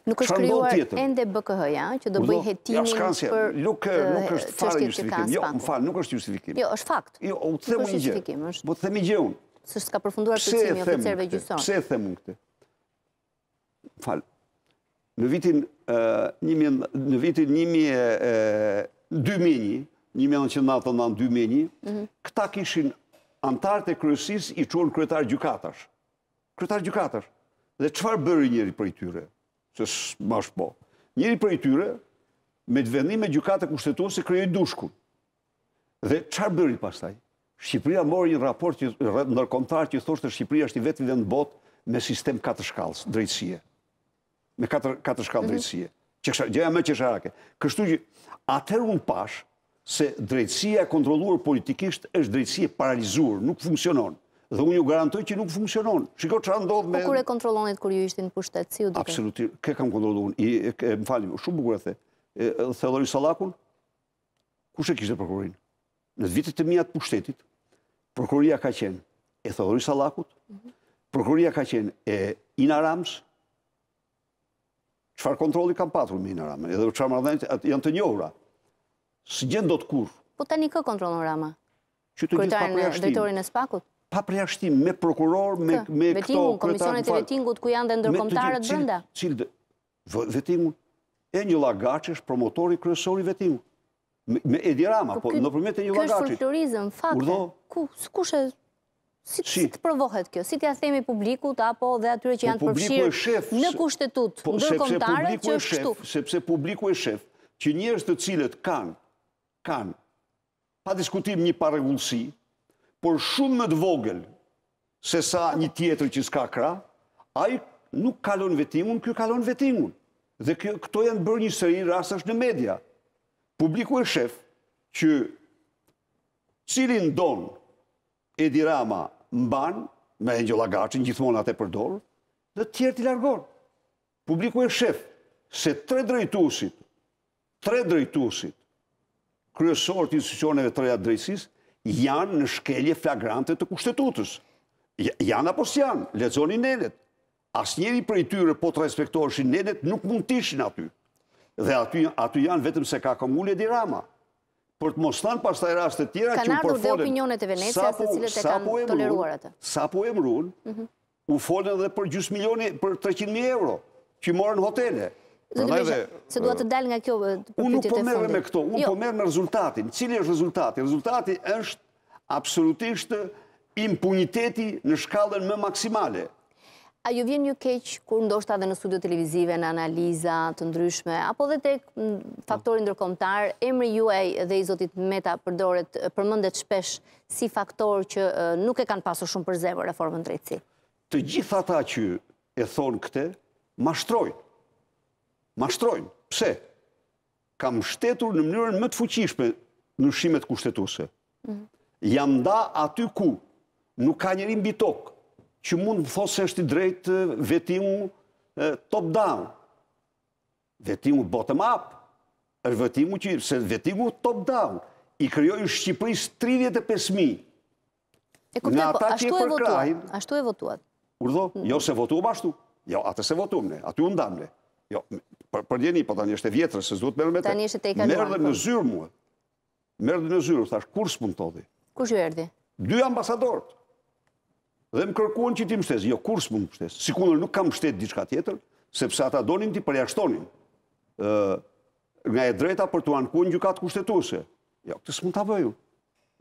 Nuk është kryuar ende BKH, ja? Që do bëj hetimin për... Nuk është kryuar Nuk është fare justifikim. Jo, më fale, nuk është justifikim. Jo, është fakt. Jo, u të themu një gjë. Bo po të themi gjë unë. Sështë ka përfunduar përcimi o përcerve gjysonë. Pse e themu në këte? Në vitin në vitin 1999-2001, mhm. këta kishin antarët e kryesis i qonë kryetar gjukatash. Kryetar gjukatash. Dhe qëfar bërë njëri për i tyre? Se ma shpo. Njëri për i tyre, me të vendim e gjukatë e kushtetuar se krejë dushku. Dhe qëfar bërë i pastaj? Shqipëria mori një raport nërkomtar që thoshtë Shqipëria është i vetë në botë me sistem katë shkallës, drejtësie me katër katër shkallë mhm. drejtësie. Që me gjëja më Kështu që atër un pash se drejtësia e kontrolluar politikisht është drejtësi paralizuar, nuk funksionon. Dhe unë ju garantoj që nuk funksionon. Shiko çfarë ndodh me po Kur e kontrollonit kur ju ishte në pushtet, si u duket? Absolutisht, kë kam kontrolluar. I më falim, shumë bukur e the. Thellori Sallakun kush e kishte prokurorin? Në vitet e mia të pushtetit, prokuroria ka qenë e Thellori Sallakut. Mhm. Prokuroria ka qenë e Inarams, qëfar kontroli kam patur minë Rama, edhe qëfar mardhenjët janë të njohra, së gjendë do të kur. Po të një kë kontrolën Rama? Kërëtarën dhejtorin e spakut? Pa preashtim, me prokuror, me këto... Vetingun, komisionet e vetingut, ku janë dhe ndërkomtarët bënda. Cilë dhe... e një lagaci është promotori kërësori vetingun. Me edhjë Rama, po, po në përmjet e një lagaci... Kështë fulturizëm, fakte, ku, së Si të provohet kjo? Si të jathemi publikut, apo dhe atyre që po janë të përshirë në kushtetut, po, në kontarë, që është shtu? Sepse publiku e shef, që njërës të cilët kanë, kanë, pa diskutim një paregullësi, por shumë më të vogël, se sa një tjetër që s'ka kra, a i nuk kalon vetimun, kjo kalon vetimun. Dhe këto janë bërë një sëri rastash në media. Publiku e shef, që cilin donë, Edi Rama, mban me Angela Garçin gjithmonë atë përdor, dhe të tjerë ti largon. Publiku e shef se tre drejtuesit, tre drejtuesit kryesor të institucioneve të reja drejtësisë janë në shkelje flagrante të kushtetutës. Janë apo s'janë, lexoni nenet. Asnjëri prej tyre po të respektorëshin nenet nuk mund të ishin aty. Dhe aty aty janë vetëm se ka Komuli Edi Rama për të mos thanë pas taj rastet tjera që u përfolen... Kanë ardhur dhe opinionet e Venecias të cilët e kanë toleruarat? Sa po e mrun, mhm. u folen dhe për gjusë milioni, për 300.000 euro që morën hotele. Se duhet të dalë nga kjo përpytit po e fundit. Unë nuk po merë me këto, unë jo. po merë me rezultatin. Cili është rezultati? Rezultati është absolutisht impuniteti në shkallën më maksimale. A ju vjen një keq, kur ndoshta dhe në studio televizive, në analiza të ndryshme, apo dhe tek faktori ndërkomtar, emri juaj dhe i zotit Meta përdoret përmëndet shpesh si faktor që nuk e kanë pasur shumë për zemë reformën drejtësi? Të gjitha ta që e thonë këte, mashtrojnë. Mashtrojnë. Pse? Kam shtetur në mënyrën më të fuqishme në shimet kushtetuse. Mhm. Jam da aty ku nuk ka njëri mbi tokë që mund më thosë është i drejtë vetimu top down. Vetimu bottom up, është vetimu që, se vetimu top down, i kryoj Shqipërisë Shqipëris 35.000. E kërte, po, ashtu e votuat? Ashtu e votuat? Urdo, mm. jo se votuam ashtu. Jo, atë se votuam ne, aty undam ne. Jo, për njeni, po tani është e vjetrë, se zdo të me te. Tani është e i Merë dhe në po. zyrë mua. Merë dhe në zyrë, thash, kur së punë të odhi? Kur ju erdi? Dy ambasadorët dhe më kërkuan që ti mështesë. Jo, kur së më Si kundër nuk kam mështetë diçka tjetër, sepse ata donin ti përjashtonin nga e drejta për të ankuën gjukatë kushtetuse. Jo, këtë së t'a të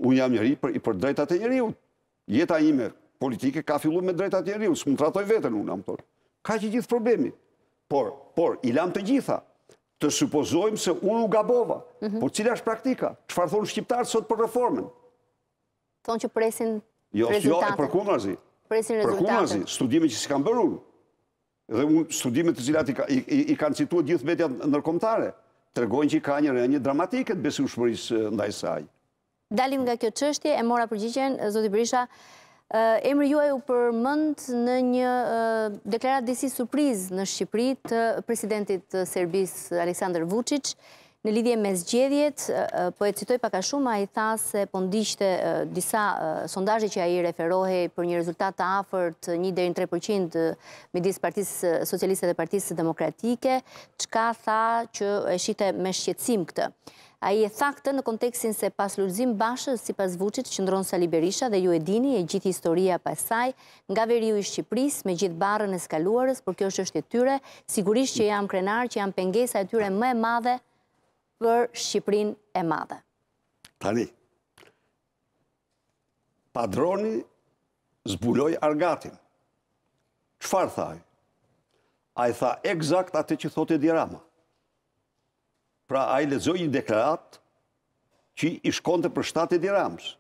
Unë jam njëri për, për drejta të njëri Jeta ime politike ka fillu me drejta të njëri unë, së më të ratoj vetën unë, amëtor. Ka që gjithë problemi. Por, por, i lam të gjitha, të supozojmë se unë u gabova. Mhm. Por cila është praktika? Qëfar thonë shqiptarë sot për reformen? Thonë që presin Jo, jo, e përkuma rezultatet. për zi, studime që si kam bërë unë. Dhe unë studime të zilat i kanë citua gjithë vetja nërkomtare. Të regojnë që i ka një rejnje dramatiket besi u shmërisë ndaj saj. Dalim nga kjo qështje, e mora përgjigjen, Zoti Brisha, Emri juaj u përmënd në një deklarat disi surpriz në Shqipërit të presidentit Serbis Aleksandr Vucic në lidhje me zgjedhjet, po e citoj paka shumë, a i tha se pëndishte po disa sondajë që a i referohi për një rezultat të afert 1-3% me disë partisë socialiste dhe partisë demokratike, çka tha që e shite me shqecim këtë. A i e tha këtë në konteksin se pas lullzim bashës si pas vucit që ndronë sa Liberisha dhe ju e dini e gjithi historia pasaj nga veri ju i Shqipëris me gjithë barën e skaluarës, por kjo është është e tyre, sigurisht që jam krenar, që jam pengesa e tyre më e madhe për Shqiprin e madhe? Tani, padroni zbuloj argatin. Qfar thaj? A i tha egzakt atë që thot e dirama. Pra a i lezoj një deklarat që i shkonte për shtate e diramës.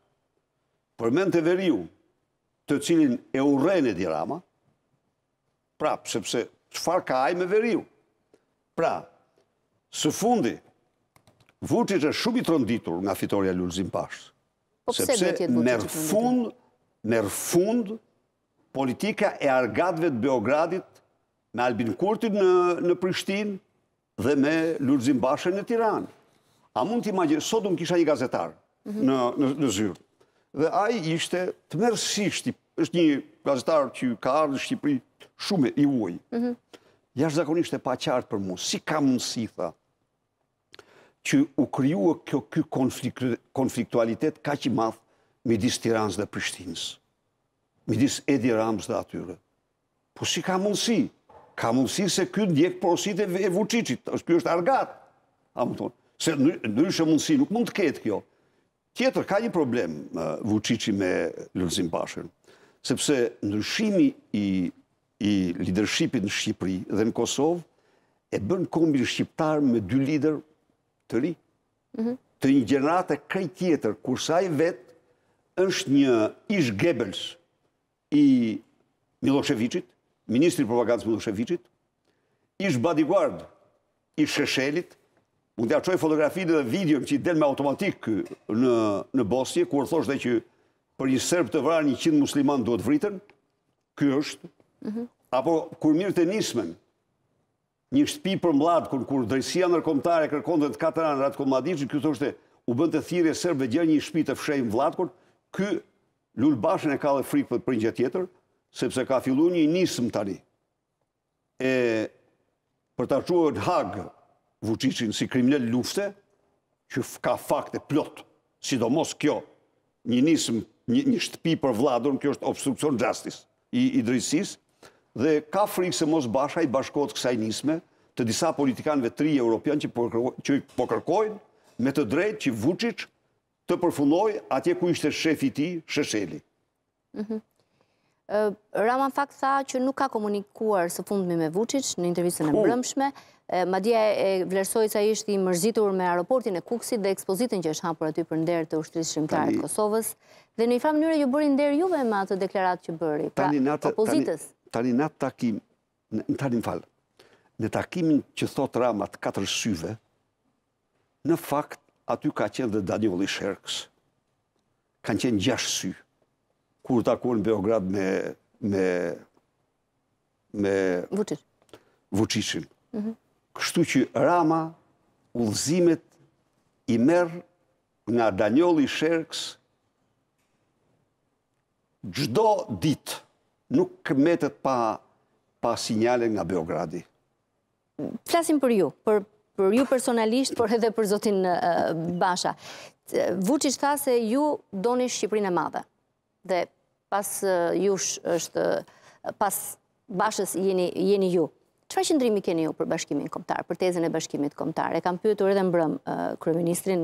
Për men të veriu të cilin e uren e dirama, pra, sepse qfar ka a i me veriu? Pra, së fundi, Vucic është shumë i tronditur nga fitorja Lulzim Pash. Po sepse nërfund politika e argatve të Beogradit me Albin Kurtin në Prishtin dhe me Lulzim Bashën në Tiran. A mund t'i magje, sot unë kisha një gazetar mhm. në zyrë. Dhe aji ishte të mërësisht, është një gazetar që ka ardhë Shqipëri shume i uoj. Mhm. Jashtë zakonisht e pa qartë për mu, si ka mundësi, që u kryua kjo kjo konfliktualitet ka që mafë midis Tiranës dhe Prishtinës, midis Edi Rams dhe atyre. Po si ka mundësi? Ka mundësi se kjo ndjekë porosit e Vucicit, është kjo është argat. Se nërëshë mundësi nuk mund të ketë kjo. Tjetër, ka një problem Vucici me Lërzim Bashën, sepse ndryshimi i lidershipit në Shqipëri dhe në Kosovë e bënë kombi shqiptar me dy lider të ri, mhm. të një gjenerate krej tjetër, kursa i vetë është një ish Gebels i Miloševiqit, Ministri Propagandës Miloševiqit, ish bodyguard i Sheshelit, mund të aqoj fotografinë dhe videon që i del me automatik në Bosje, kur thosht dhe që për një sërbë të vrarë një qindë musliman duhet vritën, kjo është, mhm. apo kur mirë të nismen, një shtëpi për mladë, kur kur drejësia nërkomtare kërkon të katëran anë ratë ky kjo të është u bënte të thirë e sërbë gjë një shtëpi të fshejmë vladë, Ky Lulbashën lullë bashën e ka dhe frikë për për një tjetër, sepse ka fillu një njësëm tani. Për të arquë e dhagë vëqishin si kriminell lufte, që ka fakte plotë, sidomos kjo, një njësëm, një shtëpi për vladën, kjo është obstruksion justice i drejësisë, dhe ka frikë se mos basha i bashkot kësaj nisme të disa politikanëve tri europian që, i po që po me të drejt që Vucic të përfunoj atje ku ishte shefi ti, Shesheli. Mhm. Raman Fak tha që nuk ka komunikuar së fundmi me Vucic në intervjisën e mbrëmshme, Ma dje e vlerësoj sa ishtë i mërzitur me aeroportin e Kuksit dhe ekspozitin që është hapur aty për nderë të ushtrisë shqimtarë të Kosovës. Dhe në i fa mënyre ju bëri nderë juve me atë deklarat që bëri, pra opozitës tani në takim, në tani më falë, në takimin që thot ramat katër syve, në fakt, aty ka qenë dhe Daniel Sherks. Kanë qenë gjash sy. Kur të Beograd me... me... me... Vucic. Vucicin. Mhm. Kështu që Rama, ullëzimet, i merë nga Daniel Sherks gjdo ditë nuk kërmetet pa, pa sinjale nga Beogradi. Flasim për ju, për, për ju personalisht, për edhe për zotin Basha. Vucic tha se ju doni Shqiprinë e madhe. Dhe pas jush është, pas Bashës jeni, jeni ju. Qëfa që ndrimi keni ju për bashkimin komtar, për tezën e bashkimit komtar? E kam pyetur edhe mbrëm uh, kërëministrin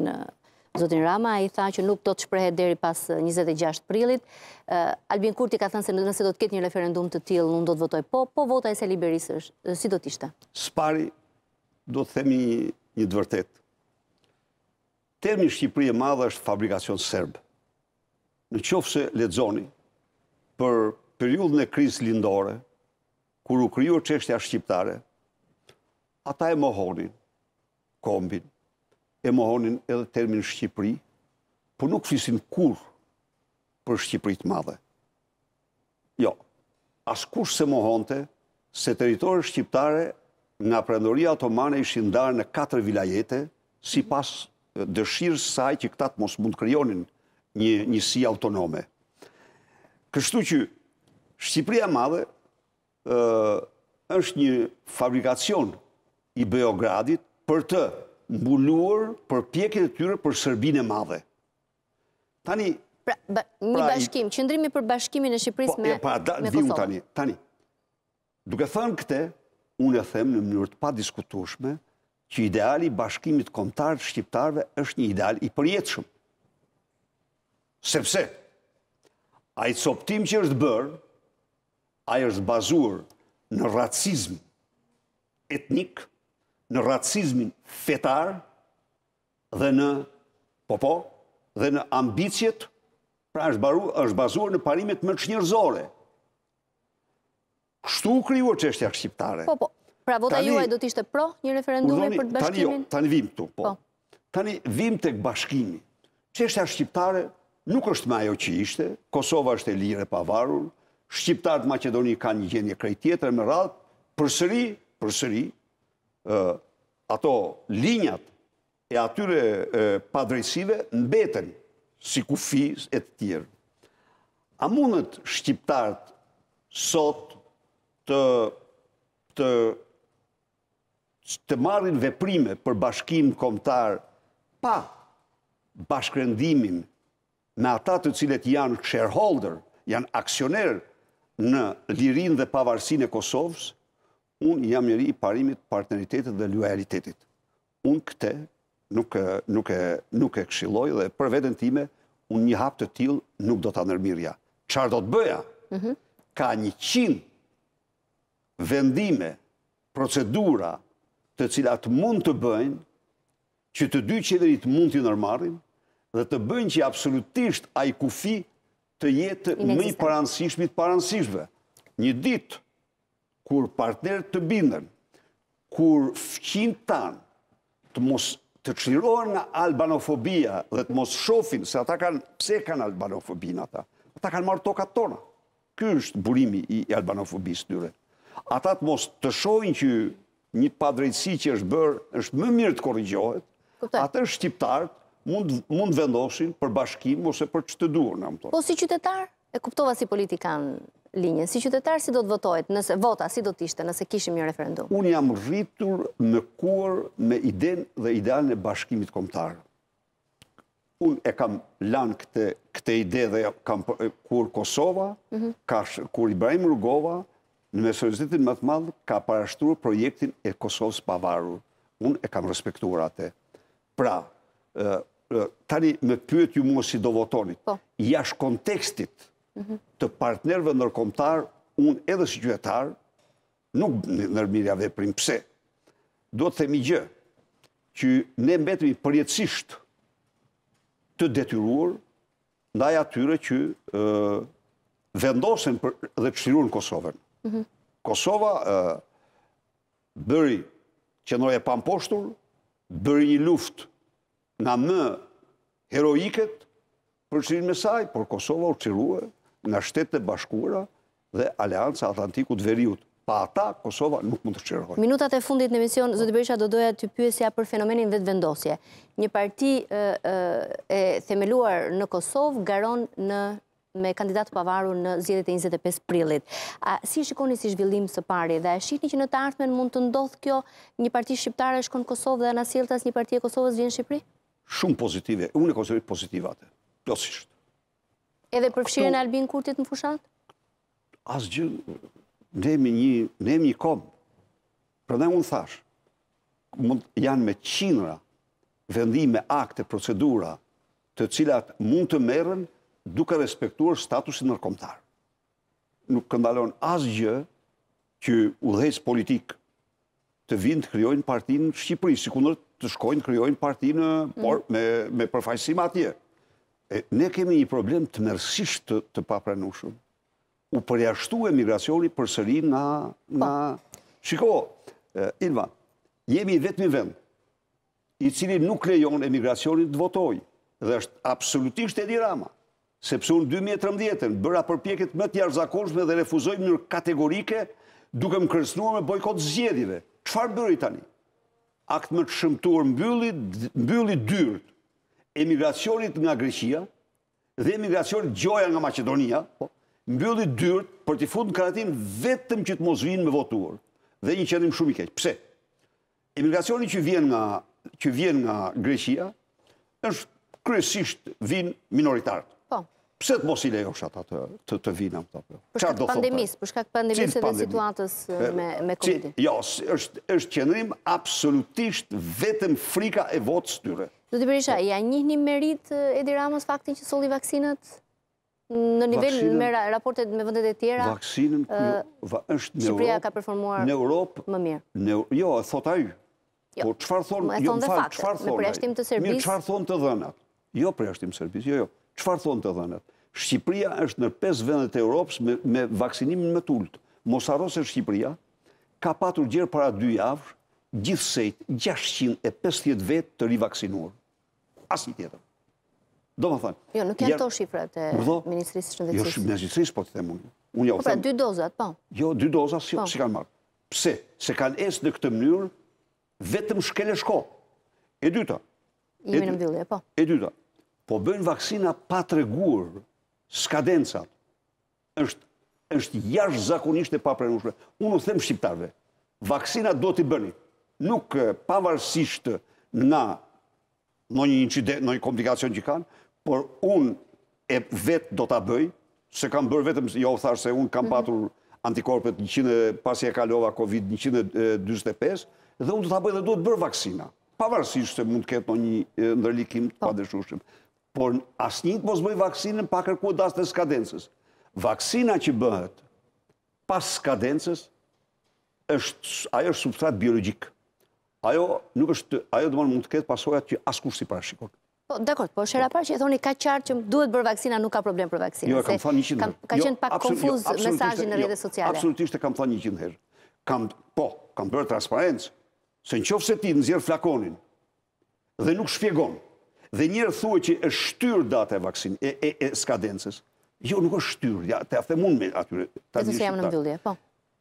Zotin Rama, a i tha që nuk do të shprehet deri pas 26 eh, prilit. Eh, Albin Kurti ka thënë se nëse do të ketë një referendum të tjilë, nuk do të votoj po, po vota e se liberisë është, eh, si do të ishte? Spari, do të themi një dëvërtet. Termi Shqipëri e madhe është fabrikacion sërbë. Në qofë se ledzoni, për periudën e kriz lindore, kur u kryur qeshtja shqiptare, ata e mohonin, kombin, e mohonin edhe termin Shqipëri, po nuk flisin kur për Shqipërit madhe. Jo, as kush se mohonte se teritorë shqiptare nga prendoria otomane ishin ndarë në katër vilajete, si pas dëshirë saj që këtat mos mund kryonin një njësi autonome. Kështu që Shqipëria madhe është një fabrikacion i Beogradit për të mbuluar për pjekin e tyre për Serbinë e madhe. Tani... Pra, një pra bashkim, qëndrimi për bashkimin e Shqipëris po, me pra, Kosovë. Tani, tani, duke thënë këte, unë e them në mënyrë të pa diskutushme, që ideali bashkimit komtarë shqiptarve është një ideal i përjetëshëm. Sepse, a i coptim që është bërë, a i është bazuar në racizm etnikë, në racizmin fetar dhe në popo po, dhe në ambicjet, pra është, baru, është bazuar në parimet më që njërzore. Kështu u kryuar që është shqiptare. Po, po. Pra vota juaj do të ishte pro një referendum për jo, bashkimin? Tani, jo, tani vim të, po. po. Tani vim të bashkimi. Që është shqiptare, nuk është ma ajo që ishte, Kosova është e lire pavarur, Shqiptarët Macedoni ka një gjenje krejtjetër me radhë, për sëri, për sëri, ato linjat e atyre padrejsive në betën, si kufis e të tjerë. A mundet shqiptarët sot të të të marrin veprime për bashkim komtar pa bashkërendimin me ata të cilët janë shareholder, janë aksioner në lirin dhe pavarësin e Kosovës, unë jam njëri i parimit partneritetit dhe lojalitetit. Unë këte nuk e kshiloj dhe për vetën time, unë një hap të tilë nuk do të nërmirja. Qarë do të bëja? Mhm. Ka një qinë vendime, procedura të cilat mund të bëjnë, që të dy qeverit mund të nërmarin, dhe të bëjnë që absolutisht a i kufi të jetë mëj paransishmit paransishve. Një ditë, kur partnerët të bindën, kur fqinë tanë të mos të qlirohen nga albanofobia dhe të mos shofin se ata kanë, pse kanë albanofobin ata? Ata kanë marë tokat tona. Ky është burimi i albanofobisë tyre. Ata të mos të shojnë që një padrejtësi që është bërë, është më mirë të korrigjohet, atër shqiptarët mund, mund vendosin për bashkim ose për që të duhur në Po si qytetar? E kuptova si politikan linjen. Si qytetarë si do të votojt, nëse vota si do ishte, nëse kishim një referendum? Unë jam rritur në kur me iden dhe ideal në bashkimit komtarë. Unë e kam lanë këte ide dhe kam kur Kosova, mhm. kur Ibrahim Rugova, në mesurizitin më të madhë, ka parashtruar projektin e Kosovës pavarur. Unë e kam respektuar atë. Pra, tani me pyet ju mua si do votoni. Po. Jash kontekstit, Mhm. të partnerve nërkomtar, unë edhe si gjyëtar, nuk nërmirja veprim, pse? Do të themi gjë, që ne mbetemi përjetësisht të detyruar ndaj atyre që vendosen dhe pështirur në Kosovën. Mhm. Kosova bëri në e pamposhtur, bëri një luft nga më heroiket për qërinë me saj, por Kosova u qërruë nga shtetë të bashkura dhe Aleansa Atlantikut Veriut. Pa ata, Kosova nuk mund të shqerohet. Minutat e fundit në emision, Zotë Berisha, do doja të pyesja për fenomenin vetë vendosje. Një parti e themeluar në Kosovë garon në me kandidatë pavaru në zjedit e 25 prillit. A si shikoni si zhvillim së pari dhe a shikni që në të artmen mund të ndodhë kjo një parti shqiptare shkon Kosovë dhe në asiltas një parti e Kosovës vjen Shqipri? Shumë pozitive, unë e konservit pozitivate, plosisht. Edhe përfshirën Albin Kurtit në fushat? Asgjë, ne jemi një kom. Për ne unë thash, janë me qinra vendime, akte, procedura të cilat mund të merën duke respektuar statusin nërkomtar. Nuk këndalon asgjë që udhejs politikë të vind të kryojnë partinë Shqipëri, si kundër të shkojnë të kryojnë partinë mm. me përfajsim atje ne kemi një problem të mërësisht të, të papranushëm. U përjashtu e migracioni për sëri nga... Po. Shiko, Ilva, jemi vetëmi vend i cili nuk lejon e të votoj. Dhe është absolutisht e dirama. Sepse unë 2013-ën bëra përpjeket më të jarëzakonshme dhe refuzoj njërë kategorike duke më kërsnuar me bojkot zjedive. Qfar bëri tani? Akt më të shëmtuar mbyllit, mbyllit dyrët, emigracionit nga Greqia dhe emigracionit gjoja nga Macedonia, po, mbyllit dyrt për të fund në vetëm që të mos vinë me votuar. Dhe një qëndim shumë i keqë. Pse? Emigracionit që vjen nga Greqia është kryesisht vinë Po. Pse të mos i lejo shatë atë të të vinam? Përshka të pandemisë, shkak të pandemisë edhe situatës me Covid-i. Jo, është qenërim absolutisht vetëm frika e votës të tyre të Berisha, po. ja një merit Edi Ramës faktin që soli vaksinët në nivel me raportet me vëndet e tjera? Vaksinën është në Europë... Shqipria ka performuar në Europë më mirë. Jo, e thot a ju. Jo. Po, qëfar thonë... Jo, më falë, qëfar thonë... Me preashtim të servis... Mirë, qëfar thonë të dhenat? Jo, preashtim të servis, jo, jo. Qëfar thonë të dhenat? Shqipria është në 5 vëndet e Europës me vaksinimin më tullët. e Shqipria ka patur gjerë para 2 avrë, gjithsejt 650 vetë të rivaksinuar asë një tjetër. Do më thënë. Jo, nuk janë to shifrat e Ministrisë Shëndecisë. Jo, shqipë Ministrisë, po të temë unë. Po pra, dy dozat, po. Jo, dy dozat, si po. si kanë marë. Pse? Se kanë esë në këtë mënyrë, vetëm shkele shko. E dyta. I minë mbyllje, po. E dyta. Po bëjnë vakcina pa të skadencat, është jash zakonisht e pa Unë u themë shqiptarve, vakcina do t'i bëni. Nuk eh, pavarësisht na në një incident, në një komplikacion që kanë, por unë e vetë do të bëj, se kam bërë vetëm, jo thashtë se unë kam mhm. patur antikorpet pasi e kalova COVID-19, dhe unë do të bëj dhe duhet bërë vakcina. Pa se mund të ketë në një ndërlikim të po. padeshushim. Por asë mos bëj vakcinën pa kërku e das të skadensës. Vakcina që bëhet pas skadensës, ajo është substrat biologikë ajo nuk është, ajo dhe mund të ketë pasojat që asë si parashikon. Po, dekord, po, shera parë që e thoni ka qartë që duhet bërë vakcina, nuk ka problem për vakcina. Jo, kam tha një qindë herë. Ka jo, qenë pak jo, konfuz mesajin në jo, rrëdhe sociale. Absolutisht e kam tha një qindë herë. Kam, po, kam bërë transparentës, se në qofë se ti në zjerë flakonin dhe nuk shpjegon, dhe njërë thua që e shtyrë data e vakcina, e skadences, jo, nuk e shtyrë, ja, të aftë mund me atyre. Po.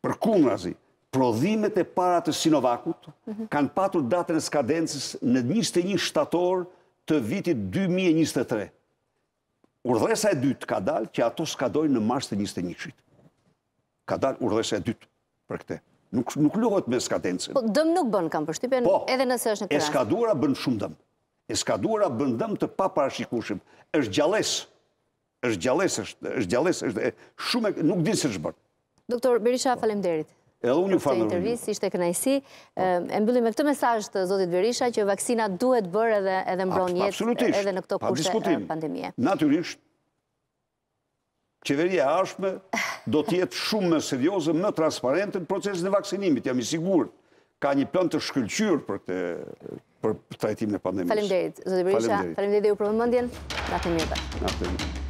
Për kumë razi, prodhimet e para të Sinovakut kanë patur datën e skadencës në 21 shtator të vitit 2023. Urdhresa e dytë ka dalë që ato skadojnë në mars të 21 shtë. Ka dalë urdhresa e dytë për këte. Nuk, nuk luhot me skadencën. Po, dëmë nuk bënë kam përshtypen, po, edhe nëse është në këtë. E skadura bënë shumë dëmë. E skadura bënë dëmë të pa parashikushim. është gjales. është gjales, është, është, shumë, nuk disë është bërë. Doktor Berisha, falem derit. Edhe unë ju falë në rëndë. ishte kënajsi. E mbëllim e këtë mesajsh të Zotit Berisha, që vakcina duhet bërë edhe edhe mbron jetë edhe në këto kushe eh, pandemie. Absolutisht, pa diskutim. Naturisht, qeveria ashme do tjetë shumë më serioze, më në procesin e vakcinimit. Jam i sigur, ka një plan të shkëllqyrë për këtë për trajtim në pandemis. Falem Zotit Berisha. Falem dhe ju për më mëndjen. Nga mjëta. mjëta.